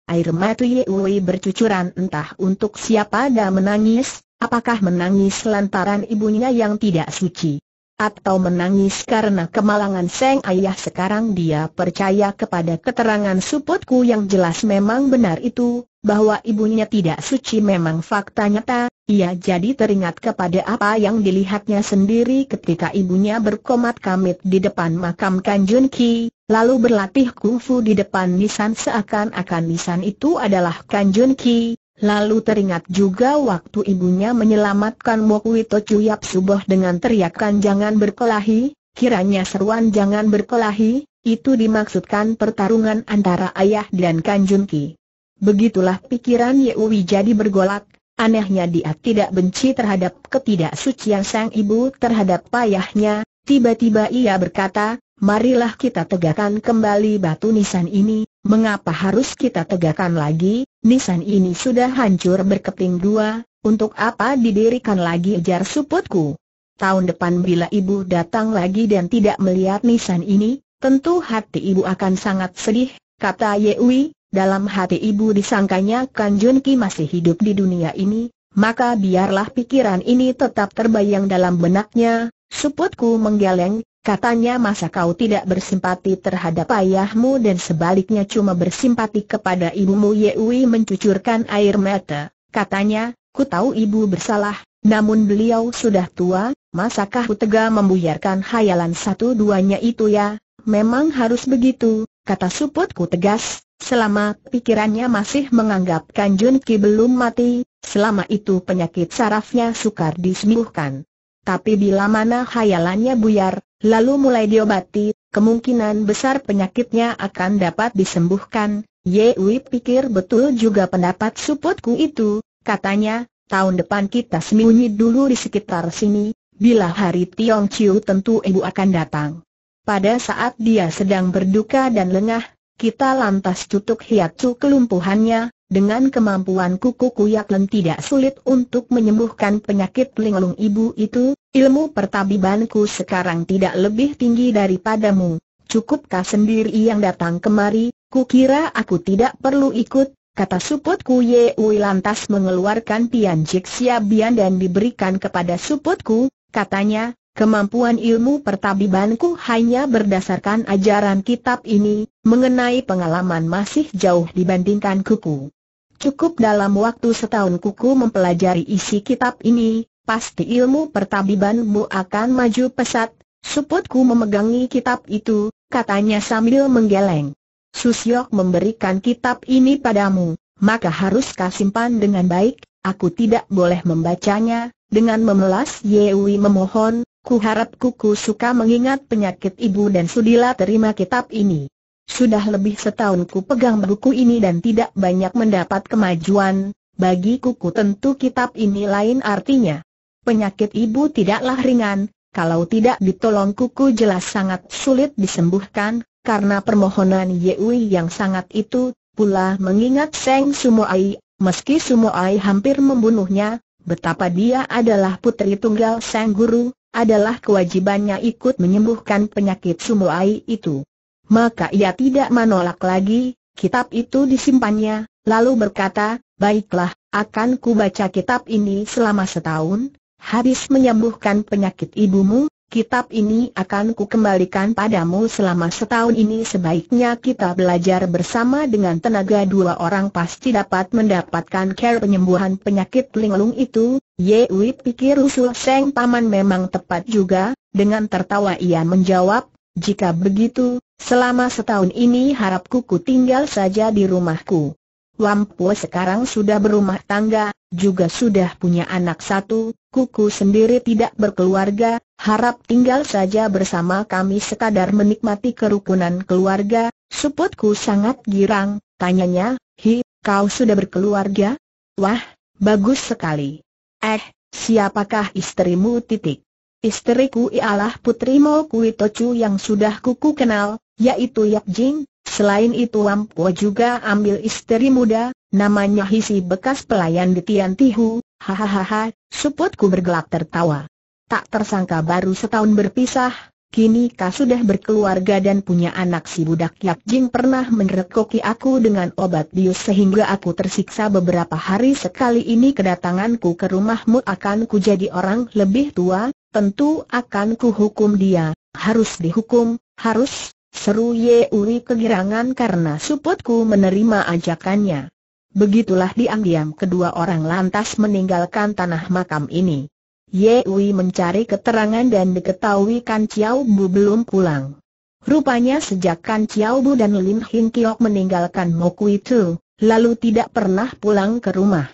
[SPEAKER 1] Air mata Yewi bercucuran entah untuk siapa dan menangis, apakah menangis lantaran ibunya yang tidak suci. Atau menangis karena kemalangan Seng Ayah sekarang dia percaya kepada keterangan suputku yang jelas memang benar itu, bahwa ibunya tidak suci memang fakta nyata, ia jadi teringat kepada apa yang dilihatnya sendiri ketika ibunya berkomat kamit di depan makam Kanjun Ki, lalu berlatih kungfu di depan nisan seakan-akan nisan itu adalah Kanjun Ki, lalu teringat juga waktu ibunya menyelamatkan Mokwito Chuyap Suboh dengan teriakan jangan berkelahi, kiranya seruan jangan berkelahi, itu dimaksudkan pertarungan antara ayah dan Kanjun Ki. Begitulah pikiran Uwi jadi bergolak, anehnya dia tidak benci terhadap ketidaksucian sang ibu terhadap payahnya, tiba-tiba ia berkata, marilah kita tegakkan kembali batu nisan ini, mengapa harus kita tegakkan lagi, nisan ini sudah hancur berkeping dua, untuk apa didirikan lagi ujar suputku. Tahun depan bila ibu datang lagi dan tidak melihat nisan ini, tentu hati ibu akan sangat sedih, kata Uwi. Dalam hati ibu disangkanya Kan Jun Ki masih hidup di dunia ini, maka biarlah pikiran ini tetap terbayang dalam benaknya. Suputku menggeleng, katanya masa kau tidak bersimpati terhadap ayahmu dan sebaliknya cuma bersimpati kepada ibumu Yewi mencucurkan air mata. Katanya, ku tahu ibu bersalah, namun beliau sudah tua, masakah ku tega membuyarkan hayalan satu duanya itu ya? Memang harus begitu, kata suputku tegas, selama pikirannya masih menganggap Kanjun belum mati, selama itu penyakit sarafnya sukar disembuhkan. Tapi bila mana hayalannya buyar, lalu mulai diobati, kemungkinan besar penyakitnya akan dapat disembuhkan. Yewi pikir betul juga pendapat suputku itu, katanya, tahun depan kita sembunyi dulu di sekitar sini, bila hari Tiong Chiu tentu ibu akan datang. Pada saat dia sedang berduka dan lengah, kita lantas tutup hiatu kelumpuhannya, dengan kemampuan kuku kuyaklen tidak sulit untuk menyembuhkan penyakit linglung ibu itu, ilmu pertabibanku sekarang tidak lebih tinggi daripadamu. Cukupkah sendiri yang datang kemari, kukira aku tidak perlu ikut, kata suputku ui lantas mengeluarkan pian jiksia bian dan diberikan kepada suputku, katanya, Kemampuan ilmu pertabibanku hanya berdasarkan ajaran kitab ini, mengenai pengalaman masih jauh dibandingkan kuku. Cukup dalam waktu setahun kuku mempelajari isi kitab ini, pasti ilmu pertabibanmu akan maju pesat. Suputku memegangi kitab itu, katanya sambil menggeleng. Susyok memberikan kitab ini padamu, maka harus kau simpan dengan baik, aku tidak boleh membacanya, dengan memelas Yewi memohon, Ku harap kuku suka mengingat penyakit ibu dan sudilah terima kitab ini. Sudah lebih setahun ku pegang buku ini dan tidak banyak mendapat kemajuan, bagi kuku tentu kitab ini lain artinya. Penyakit ibu tidaklah ringan, kalau tidak ditolong kuku jelas sangat sulit disembuhkan, karena permohonan Yui yang sangat itu, pula mengingat Seng Sumoai, meski Sumoai hampir membunuhnya, betapa dia adalah putri tunggal Sang Guru, adalah kewajibannya ikut menyembuhkan penyakit Sumoai itu. Maka ia tidak menolak lagi, kitab itu disimpannya, lalu berkata, baiklah, akan kubaca kitab ini selama setahun, habis menyembuhkan penyakit ibumu, Kitab ini akan kukembalikan padamu selama setahun ini sebaiknya kita belajar bersama dengan tenaga dua orang pasti dapat mendapatkan care penyembuhan penyakit linglung itu, Yewi pikir usul Seng Paman memang tepat juga, dengan tertawa ia menjawab, jika begitu, selama setahun ini harapku ku tinggal saja di rumahku. Wampo sekarang sudah berumah tangga, juga sudah punya anak satu, kuku sendiri tidak berkeluarga, harap tinggal saja bersama kami sekadar menikmati kerukunan keluarga, suputku sangat girang, tanyanya, hi, kau sudah berkeluarga? Wah, bagus sekali. Eh, siapakah istrimu titik? Istriku ialah putrimu Mo yang sudah kuku kenal, yaitu Yap Jing, Selain itu Wampo juga ambil istri muda, namanya Hisi bekas pelayan di Tian Tihu, hahaha, suputku bergelak tertawa. Tak tersangka baru setahun berpisah, kini kau sudah berkeluarga dan punya anak si budak Yap Jing pernah menerkoki aku dengan obat bius sehingga aku tersiksa beberapa hari sekali ini kedatanganku ke rumahmu akan ku jadi orang lebih tua, tentu akan ku hukum dia, harus dihukum, harus, Seru Ye Uri kegirangan karena suputku menerima ajakannya. Begitulah diam-diam kedua orang lantas meninggalkan tanah makam ini. Ye Uri mencari keterangan dan diketahui Kan Chiao Bu belum pulang. Rupanya sejak Kan Chiao Bu dan Lim Hing Kiok meninggalkan Moku itu, lalu tidak pernah pulang ke rumah.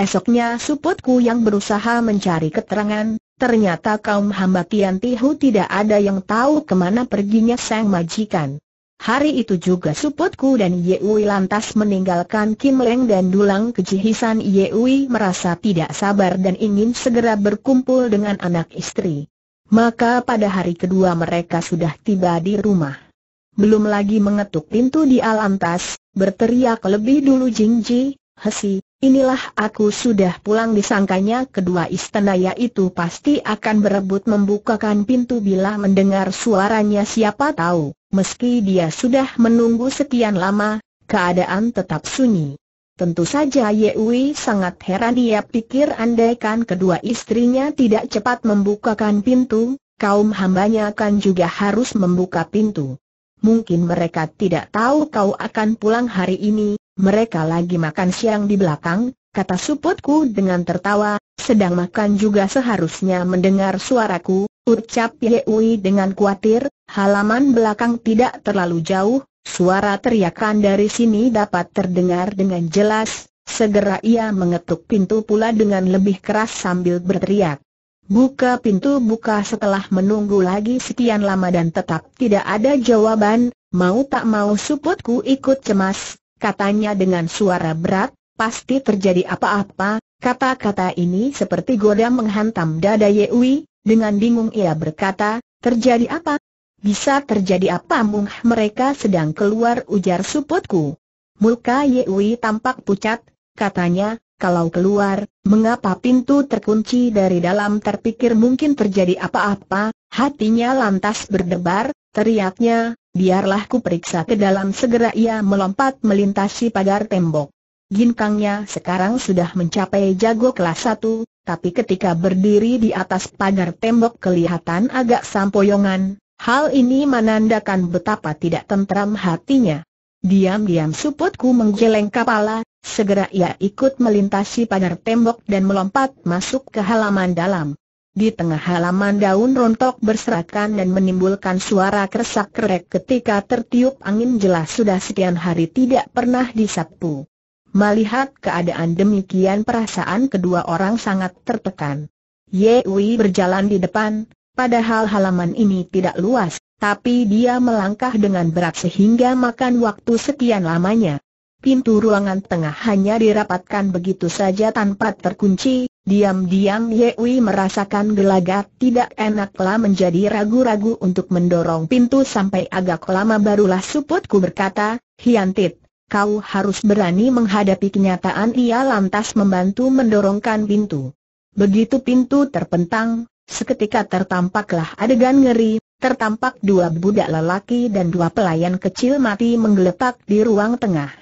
[SPEAKER 1] Esoknya suputku yang berusaha mencari keterangan, Ternyata kaum hamba Tian Tihu tidak ada yang tahu kemana perginya sang majikan. Hari itu juga suputku dan Yewi lantas meninggalkan Kim Leng dan Dulang kejihisan Yewi merasa tidak sabar dan ingin segera berkumpul dengan anak istri. Maka pada hari kedua mereka sudah tiba di rumah. Belum lagi mengetuk pintu di alantas, berteriak lebih dulu Jingji, Hesi, Inilah aku sudah pulang disangkanya kedua istana itu pasti akan berebut membukakan pintu bila mendengar suaranya siapa tahu, meski dia sudah menunggu sekian lama, keadaan tetap sunyi. Tentu saja Yewi sangat heran dia pikir andaikan kedua istrinya tidak cepat membukakan pintu, kaum hambanya kan juga harus membuka pintu. Mungkin mereka tidak tahu kau akan pulang hari ini, mereka lagi makan siang di belakang, kata suputku dengan tertawa, sedang makan juga seharusnya mendengar suaraku, ucap Yehui dengan khawatir, halaman belakang tidak terlalu jauh, suara teriakan dari sini dapat terdengar dengan jelas, segera ia mengetuk pintu pula dengan lebih keras sambil berteriak. Buka pintu buka setelah menunggu lagi sekian lama dan tetap tidak ada jawaban, mau tak mau suputku ikut cemas, katanya dengan suara berat, pasti terjadi apa-apa, kata-kata ini seperti goda menghantam dada Yewi, dengan bingung ia berkata, terjadi apa? Bisa terjadi apa mung mereka sedang keluar ujar suputku. Muka Yewi tampak pucat, katanya, kalau keluar, mengapa pintu terkunci dari dalam terpikir mungkin terjadi apa-apa, hatinya lantas berdebar, Teriaknya, biarlah ku periksa ke dalam segera ia melompat melintasi pagar tembok. Ginkangnya sekarang sudah mencapai jago kelas 1, tapi ketika berdiri di atas pagar tembok kelihatan agak sampoyongan, hal ini menandakan betapa tidak tentram hatinya. Diam-diam suputku menggeleng kepala, segera ia ikut melintasi pagar tembok dan melompat masuk ke halaman dalam. Di tengah halaman daun rontok berserakan dan menimbulkan suara keresak kerek ketika tertiup angin jelas sudah sekian hari tidak pernah disapu. Melihat keadaan demikian perasaan kedua orang sangat tertekan. Ye Wei berjalan di depan, padahal halaman ini tidak luas, tapi dia melangkah dengan berat sehingga makan waktu sekian lamanya. Pintu ruangan tengah hanya dirapatkan begitu saja tanpa terkunci, Diam-diam Yewi merasakan gelagat tidak enaklah menjadi ragu-ragu untuk mendorong pintu sampai agak lama barulah suputku berkata, Hiantit, kau harus berani menghadapi kenyataan ia lantas membantu mendorongkan pintu. Begitu pintu terpentang, seketika tertampaklah adegan ngeri, tertampak dua budak lelaki dan dua pelayan kecil mati menggeletak di ruang tengah.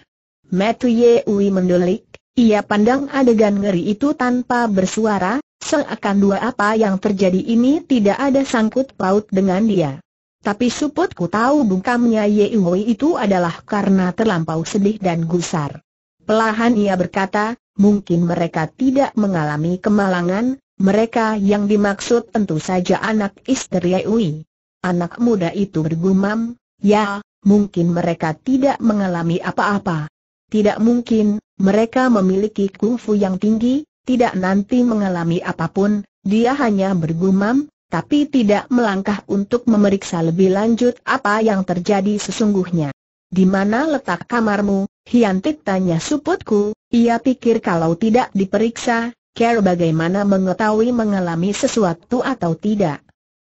[SPEAKER 1] Metu Yewi mendelik, ia pandang adegan ngeri itu tanpa bersuara, seakan dua apa yang terjadi ini tidak ada sangkut paut dengan dia. Tapi suputku tahu bungkamnya Yehui itu adalah karena terlampau sedih dan gusar. Pelahan ia berkata, mungkin mereka tidak mengalami kemalangan, mereka yang dimaksud tentu saja anak istri Yui. Anak muda itu bergumam, ya, mungkin mereka tidak mengalami apa-apa, tidak mungkin, mereka memiliki kungfu yang tinggi, tidak nanti mengalami apapun, dia hanya bergumam, tapi tidak melangkah untuk memeriksa lebih lanjut apa yang terjadi sesungguhnya. Di mana letak kamarmu? Hiantik tanya suputku, ia pikir kalau tidak diperiksa, Care bagaimana mengetahui mengalami sesuatu atau tidak.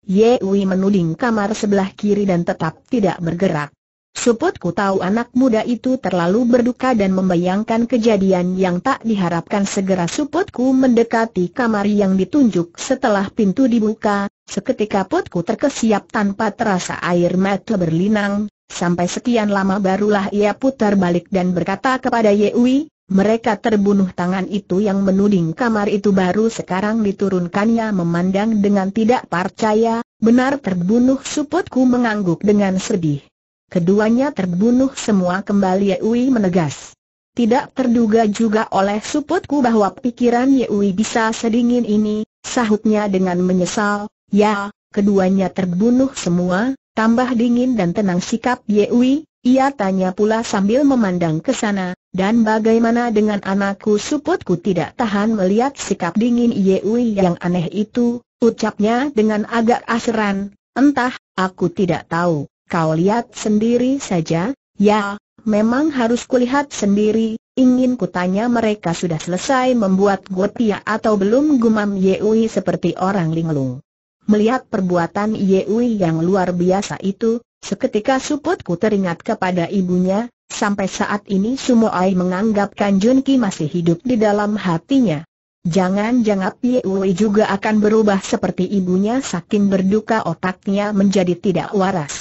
[SPEAKER 1] Yewi menuding kamar sebelah kiri dan tetap tidak bergerak. Suputku tahu anak muda itu terlalu berduka dan membayangkan kejadian yang tak diharapkan segera suputku mendekati kamar yang ditunjuk setelah pintu dibuka, seketika putku terkesiap tanpa terasa air mata berlinang, sampai sekian lama barulah ia putar balik dan berkata kepada Yewi, mereka terbunuh tangan itu yang menuding kamar itu baru sekarang diturunkannya memandang dengan tidak percaya, benar terbunuh suputku mengangguk dengan sedih. Keduanya terbunuh semua kembali Yewi menegas. Tidak terduga juga oleh suputku bahwa pikiran Yewi bisa sedingin ini, sahutnya dengan menyesal, ya, keduanya terbunuh semua, tambah dingin dan tenang sikap Yewi, ia tanya pula sambil memandang ke sana, dan bagaimana dengan anakku suputku tidak tahan melihat sikap dingin Yewi yang aneh itu, ucapnya dengan agak aseran, entah, aku tidak tahu. Kau lihat sendiri saja, ya, memang harus kulihat sendiri, ingin kutanya mereka sudah selesai membuat gotia atau belum gumam Yeui seperti orang linglung. Melihat perbuatan Yeui yang luar biasa itu, seketika suputku teringat kepada ibunya, sampai saat ini Sumoai menganggap Kanjunki Ki masih hidup di dalam hatinya. Jangan-jangan Yeui juga akan berubah seperti ibunya saking berduka otaknya menjadi tidak waras.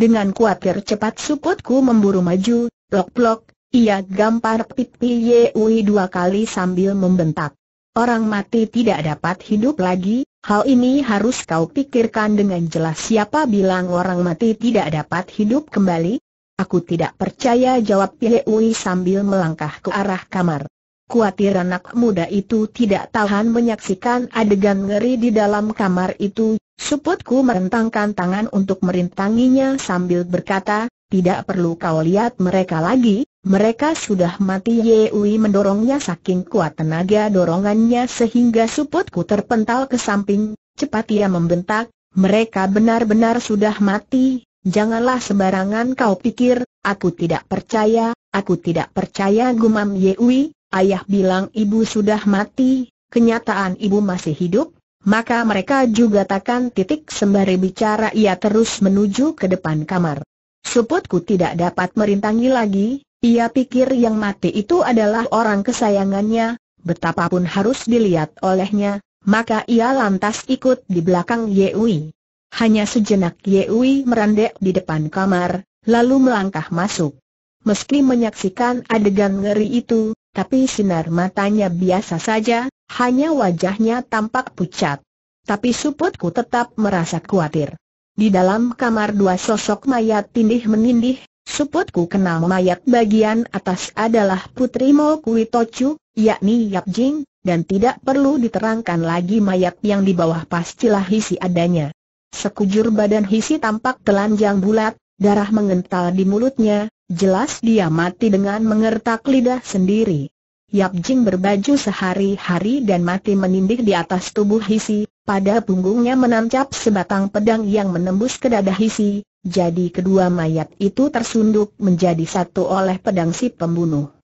[SPEAKER 1] Dengan kuatir cepat suputku memburu maju, blok-blok. ia gampar pipi Yeui dua kali sambil membentak. Orang mati tidak dapat hidup lagi, hal ini harus kau pikirkan dengan jelas siapa bilang orang mati tidak dapat hidup kembali. Aku tidak percaya jawab Yeui sambil melangkah ke arah kamar. Kuatir anak muda itu tidak tahan menyaksikan adegan ngeri di dalam kamar itu, Suputku merentangkan tangan untuk merintanginya sambil berkata, tidak perlu kau lihat mereka lagi, mereka sudah mati Yewi mendorongnya saking kuat tenaga dorongannya sehingga suputku terpental ke samping, cepat ia membentak, mereka benar-benar sudah mati, janganlah sembarangan kau pikir, aku tidak percaya, aku tidak percaya gumam Yewi, ayah bilang ibu sudah mati, kenyataan ibu masih hidup, maka mereka juga takkan titik sembari bicara ia terus menuju ke depan kamar. Suputku tidak dapat merintangi lagi, ia pikir yang mati itu adalah orang kesayangannya, betapapun harus dilihat olehnya, maka ia lantas ikut di belakang Yewi. Hanya sejenak Yewi merendah di depan kamar, lalu melangkah masuk. Meski menyaksikan adegan ngeri itu, tapi sinar matanya biasa saja, hanya wajahnya tampak pucat. Tapi suputku tetap merasa khawatir. Di dalam kamar dua sosok mayat tindih menindih, suputku kenal mayat bagian atas adalah Putri Mokui Kui Tocu, yakni Yap Jing, dan tidak perlu diterangkan lagi mayat yang di bawah pastilah hisi adanya. Sekujur badan hisi tampak telanjang bulat, darah mengental di mulutnya, Jelas dia mati dengan mengertak lidah sendiri. Yap Jing berbaju sehari-hari dan mati menindik di atas tubuh Hisi, pada punggungnya menancap sebatang pedang yang menembus ke dada Hisi, jadi kedua mayat itu tersunduk menjadi satu oleh pedang si pembunuh.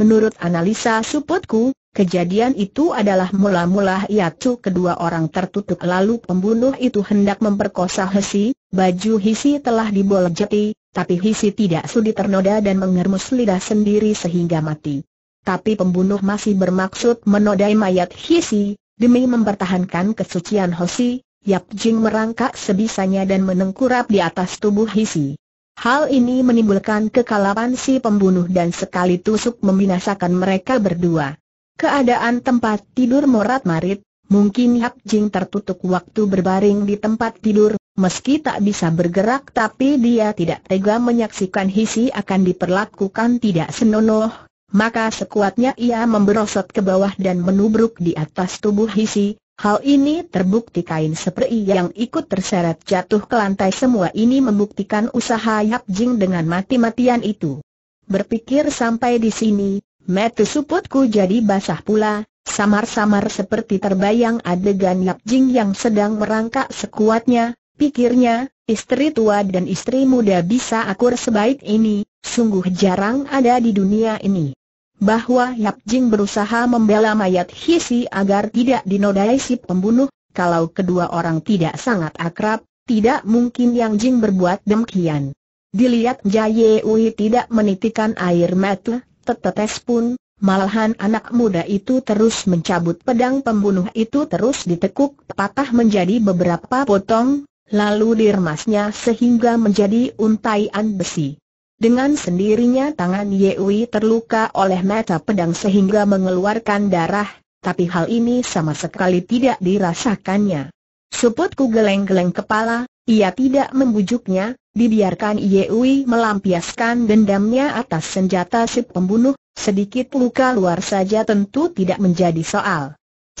[SPEAKER 1] Menurut analisa suputku, kejadian itu adalah mula-mula Yacu kedua orang tertutup lalu pembunuh itu hendak memperkosa Hisi, baju Hisi telah dibolejeti, tapi Hisi tidak sudi ternoda dan mengermus lidah sendiri sehingga mati. Tapi pembunuh masih bermaksud menodai mayat Hisi, demi mempertahankan kesucian Hosi, Yap Jing merangkak sebisanya dan menengkurap di atas tubuh Hisi. Hal ini menimbulkan kekalapan si pembunuh dan sekali tusuk membinasakan mereka berdua. Keadaan tempat tidur morat marit, mungkin Yap Jing tertutup waktu berbaring di tempat tidur Meski tak bisa bergerak tapi dia tidak tega menyaksikan Hisi akan diperlakukan tidak senonoh, maka sekuatnya ia memberosot ke bawah dan menubruk di atas tubuh Hisi, Hal ini terbukti kain seperi yang ikut terseret jatuh ke lantai semua ini membuktikan usaha Yap Jing dengan mati-matian itu. Berpikir sampai di sini, metu suputku jadi basah pula, samar-samar seperti terbayang adegan Yap Jing yang sedang merangkak sekuatnya, Pikirnya, istri tua dan istri muda bisa akur sebaik ini, sungguh jarang ada di dunia ini. Bahwa Yap Jing berusaha membela mayat Hisi agar tidak dinodai si pembunuh, kalau kedua orang tidak sangat akrab, tidak mungkin Yang Jing berbuat demikian. Dilihat Jaye Ui tidak menitikan air mata, tetetes pun, malahan anak muda itu terus mencabut pedang pembunuh itu terus ditekuk patah menjadi beberapa potong, lalu diremasnya sehingga menjadi untaian besi. Dengan sendirinya tangan Yewi terluka oleh mata pedang sehingga mengeluarkan darah, tapi hal ini sama sekali tidak dirasakannya. Suputku geleng-geleng kepala, ia tidak membujuknya, dibiarkan Yewi melampiaskan dendamnya atas senjata si pembunuh, sedikit luka luar saja tentu tidak menjadi soal.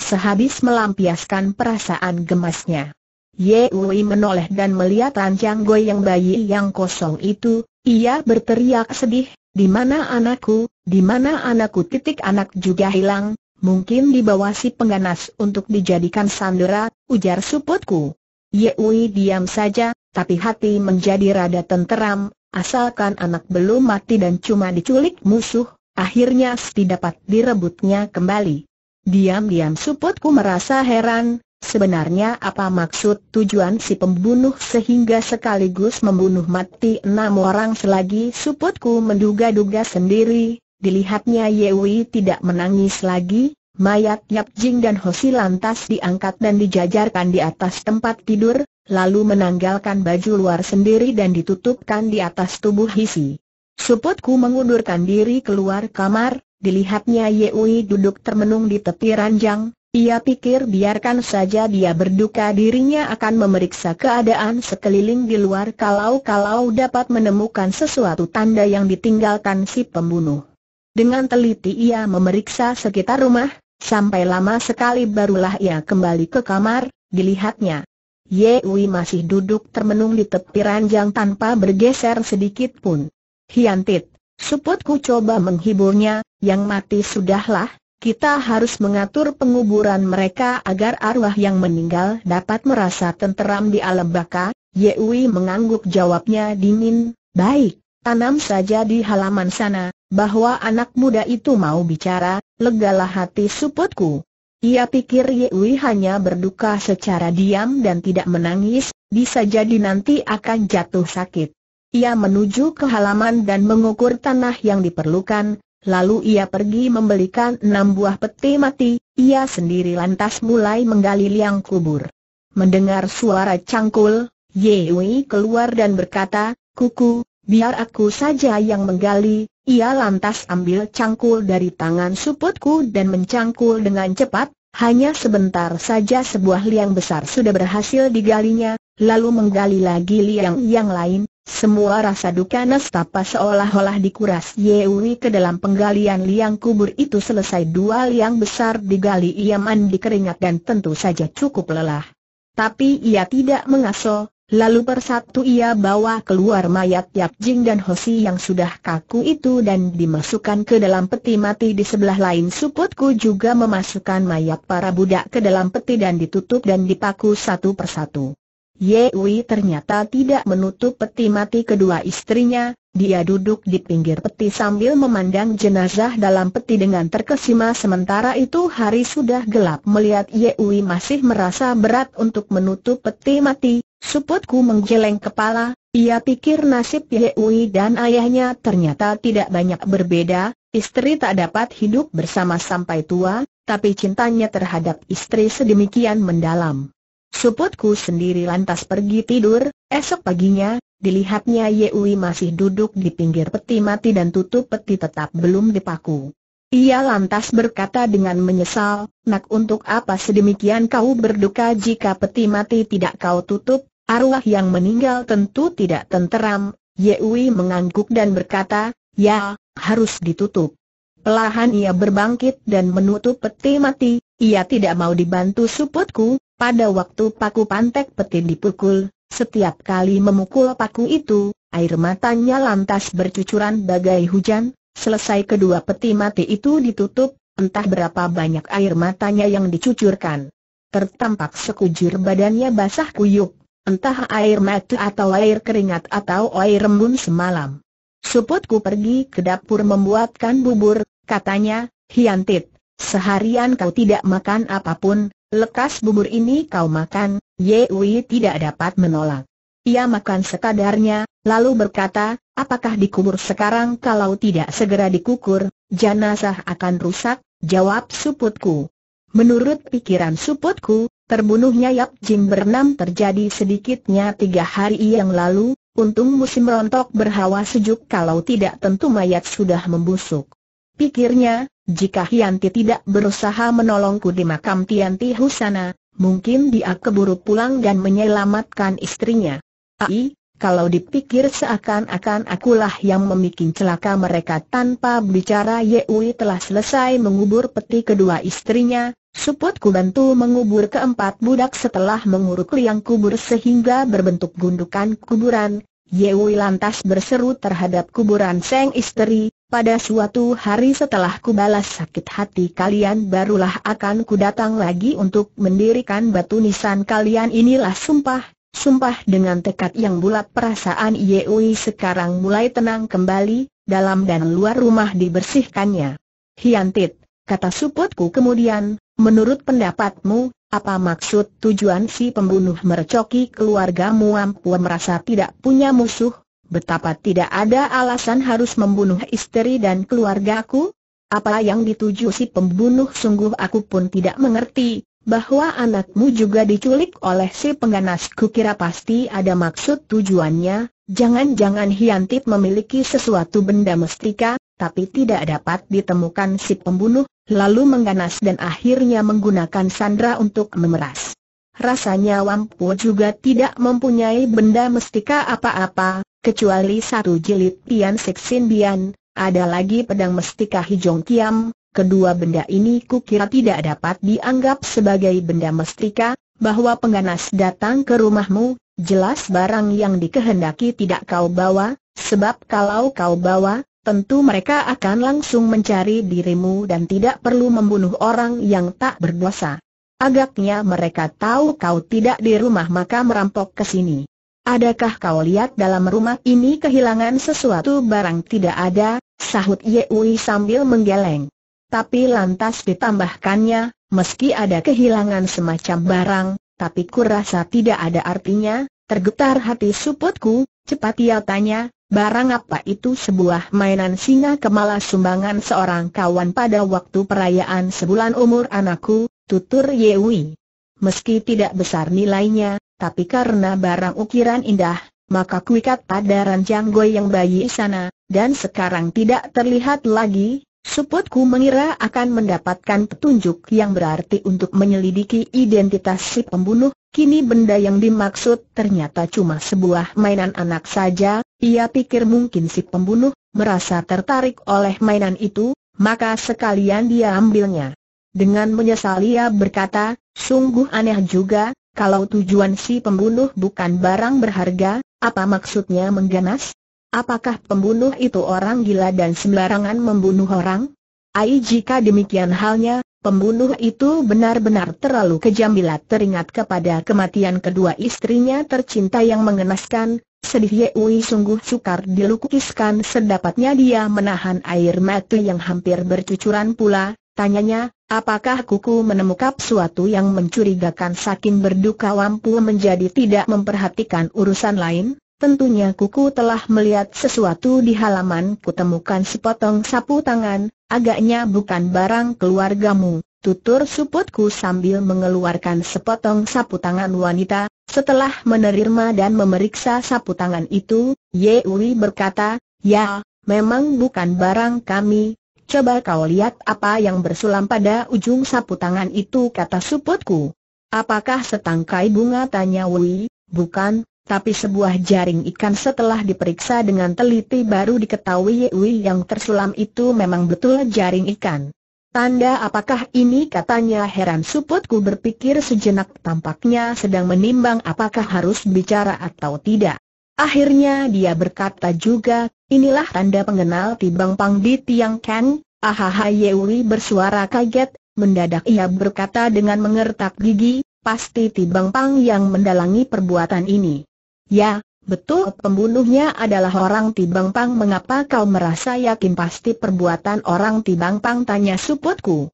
[SPEAKER 1] Sehabis melampiaskan perasaan gemasnya. Ye Wei menoleh dan melihat ranjang goyang bayi yang kosong itu, ia berteriak sedih, di mana anakku, di mana anakku titik anak juga hilang, mungkin di bawah si pengganas untuk dijadikan sandera, ujar suputku. Ye Wei diam saja, tapi hati menjadi rada tenteram, asalkan anak belum mati dan cuma diculik musuh, akhirnya dapat direbutnya kembali. Diam-diam suputku merasa heran, Sebenarnya apa maksud tujuan si pembunuh sehingga sekaligus membunuh mati enam orang selagi suputku menduga-duga sendiri, dilihatnya Yewi tidak menangis lagi, mayat Yap Jing dan Hosi lantas diangkat dan dijajarkan di atas tempat tidur, lalu menanggalkan baju luar sendiri dan ditutupkan di atas tubuh Hisi. Suputku mengundurkan diri keluar kamar, dilihatnya Yewi duduk termenung di tepi ranjang, ia pikir biarkan saja dia berduka dirinya akan memeriksa keadaan sekeliling di luar kalau-kalau dapat menemukan sesuatu tanda yang ditinggalkan si pembunuh. Dengan teliti ia memeriksa sekitar rumah, sampai lama sekali barulah ia kembali ke kamar, dilihatnya. Yewi masih duduk termenung di tepi ranjang tanpa bergeser sedikit pun. Hiantit, suputku coba menghiburnya, yang mati sudahlah, kita harus mengatur penguburan mereka agar arwah yang meninggal dapat merasa tenteram di alam baka. Yewi mengangguk jawabnya dingin, baik, tanam saja di halaman sana, bahwa anak muda itu mau bicara, legalah hati suputku. Ia pikir Yewi hanya berduka secara diam dan tidak menangis, bisa jadi nanti akan jatuh sakit. Ia menuju ke halaman dan mengukur tanah yang diperlukan, Lalu ia pergi membelikan enam buah peti mati, ia sendiri lantas mulai menggali liang kubur. Mendengar suara cangkul, Ye Wei keluar dan berkata, Kuku, biar aku saja yang menggali, ia lantas ambil cangkul dari tangan suputku dan mencangkul dengan cepat, hanya sebentar saja sebuah liang besar sudah berhasil digalinya, lalu menggali lagi liang yang lain, semua rasa duka nestapa seolah-olah dikuras Yewi ke dalam penggalian liang kubur itu selesai dua liang besar digali ia mandi keringat dan tentu saja cukup lelah. Tapi ia tidak mengaso, lalu persatu ia bawa keluar mayat Yap Jing dan Hosi yang sudah kaku itu dan dimasukkan ke dalam peti mati di sebelah lain suputku juga memasukkan mayat para budak ke dalam peti dan ditutup dan dipaku satu persatu. Yewi ternyata tidak menutup peti mati kedua istrinya, dia duduk di pinggir peti sambil memandang jenazah dalam peti dengan terkesima sementara itu hari sudah gelap melihat Yewi masih merasa berat untuk menutup peti mati, suputku menggeleng kepala, ia pikir nasib Yewi dan ayahnya ternyata tidak banyak berbeda, istri tak dapat hidup bersama sampai tua, tapi cintanya terhadap istri sedemikian mendalam. Suputku sendiri lantas pergi tidur, esok paginya, dilihatnya Yewi masih duduk di pinggir peti mati dan tutup peti tetap belum dipaku. Ia lantas berkata dengan menyesal, nak untuk apa sedemikian kau berduka jika peti mati tidak kau tutup, arwah yang meninggal tentu tidak tenteram, Yewi mengangguk dan berkata, ya, harus ditutup. Pelahan ia berbangkit dan menutup peti mati, ia tidak mau dibantu suputku, pada waktu paku pantek petin dipukul, setiap kali memukul paku itu, air matanya lantas bercucuran bagai hujan, selesai kedua peti mati itu ditutup, entah berapa banyak air matanya yang dicucurkan. Tertampak sekujur badannya basah kuyup, entah air mata atau air keringat atau air embun semalam. Suputku pergi ke dapur membuatkan bubur, katanya, Hiantit, seharian kau tidak makan apapun, Lekas bubur ini kau makan, Ye Wei tidak dapat menolak. Ia makan sekadarnya, lalu berkata, apakah dikubur sekarang kalau tidak segera dikukur, jenazah akan rusak, jawab suputku. Menurut pikiran suputku, terbunuhnya Yap Jim bernam terjadi sedikitnya tiga hari yang lalu, untung musim rontok berhawa sejuk kalau tidak tentu mayat sudah membusuk. Pikirnya, jika Hianti tidak berusaha menolongku di makam Tianti Husana, mungkin dia keburu pulang dan menyelamatkan istrinya. Ai, kalau dipikir seakan-akan akulah yang membuat celaka mereka tanpa bicara Yeui telah selesai mengubur peti kedua istrinya, suputku bantu mengubur keempat budak setelah menguruk liang kubur sehingga berbentuk gundukan kuburan, Yewi lantas berseru terhadap kuburan Seng Istri, pada suatu hari setelah ku balas sakit hati kalian barulah akan ku datang lagi untuk mendirikan batu nisan kalian inilah sumpah, sumpah dengan tekad yang bulat perasaan Yeui sekarang mulai tenang kembali, dalam dan luar rumah dibersihkannya. Hiantit, kata suputku kemudian, menurut pendapatmu, apa maksud tujuan si pembunuh mercoki keluarga Muampua merasa tidak punya musuh, Betapa tidak ada alasan harus membunuh istri dan keluargaku? Apa yang dituju si pembunuh sungguh aku pun tidak mengerti, bahwa anakmu juga diculik oleh si pengganas kukira pasti ada maksud tujuannya, jangan-jangan Hiantip memiliki sesuatu benda mestika, tapi tidak dapat ditemukan si pembunuh, lalu mengganas dan akhirnya menggunakan sandra untuk memeras. Rasanya Wampu juga tidak mempunyai benda mestika apa-apa, kecuali satu jilid Tian Seksin Bian, ada lagi pedang mestika Hijong Kiam, kedua benda ini kukira tidak dapat dianggap sebagai benda mestika, bahwa pengganas datang ke rumahmu, jelas barang yang dikehendaki tidak kau bawa, sebab kalau kau bawa, tentu mereka akan langsung mencari dirimu dan tidak perlu membunuh orang yang tak berdosa. Agaknya mereka tahu kau tidak di rumah maka merampok ke sini. Adakah kau lihat dalam rumah ini kehilangan sesuatu barang tidak ada, sahut Yewi sambil menggeleng. Tapi lantas ditambahkannya, meski ada kehilangan semacam barang, tapi kurasa tidak ada artinya, tergetar hati suputku, cepat ia tanya, barang apa itu sebuah mainan singa kemala sumbangan seorang kawan pada waktu perayaan sebulan umur anakku, tutur Yewi. Meski tidak besar nilainya, tapi karena barang ukiran indah, maka kuikat pada ranjang goyang bayi sana, dan sekarang tidak terlihat lagi, suputku mengira akan mendapatkan petunjuk yang berarti untuk menyelidiki identitas si pembunuh, kini benda yang dimaksud ternyata cuma sebuah mainan anak saja, ia pikir mungkin si pembunuh, merasa tertarik oleh mainan itu, maka sekalian dia ambilnya. Dengan menyesal ia berkata, sungguh aneh juga, kalau tujuan si pembunuh bukan barang berharga, apa maksudnya mengganas? Apakah pembunuh itu orang gila dan sembarangan membunuh orang? Ai jika demikian halnya, pembunuh itu benar-benar terlalu kejam bila teringat kepada kematian kedua istrinya tercinta yang mengenaskan, sedih Yeui sungguh sukar dilukiskan sedapatnya dia menahan air mata yang hampir bercucuran pula, tanyanya, Apakah kuku menemukan suatu yang mencurigakan saking berduka Wampu menjadi tidak memperhatikan urusan lain? Tentunya kuku telah melihat sesuatu di halaman kutemukan sepotong sapu tangan, agaknya bukan barang keluargamu, tutur suputku sambil mengeluarkan sepotong sapu tangan wanita. Setelah menerima dan memeriksa sapu tangan itu, Yewi berkata, ya, memang bukan barang kami, Coba kau lihat apa yang bersulam pada ujung sapu tangan itu kata suputku. Apakah setangkai bunga tanya Wui, bukan, tapi sebuah jaring ikan setelah diperiksa dengan teliti baru diketahui Wui yang tersulam itu memang betul jaring ikan. Tanda apakah ini katanya heran suputku berpikir sejenak tampaknya sedang menimbang apakah harus bicara atau tidak. Akhirnya dia berkata juga, inilah tanda pengenal Tibang Pang di Tiang Kan, ahaha Yeuri bersuara kaget, mendadak ia berkata dengan mengertak gigi, pasti Tibang Pang yang mendalangi perbuatan ini. Ya, betul pembunuhnya adalah orang Tibang Pang mengapa kau merasa yakin pasti perbuatan orang Tibang Pang tanya suputku.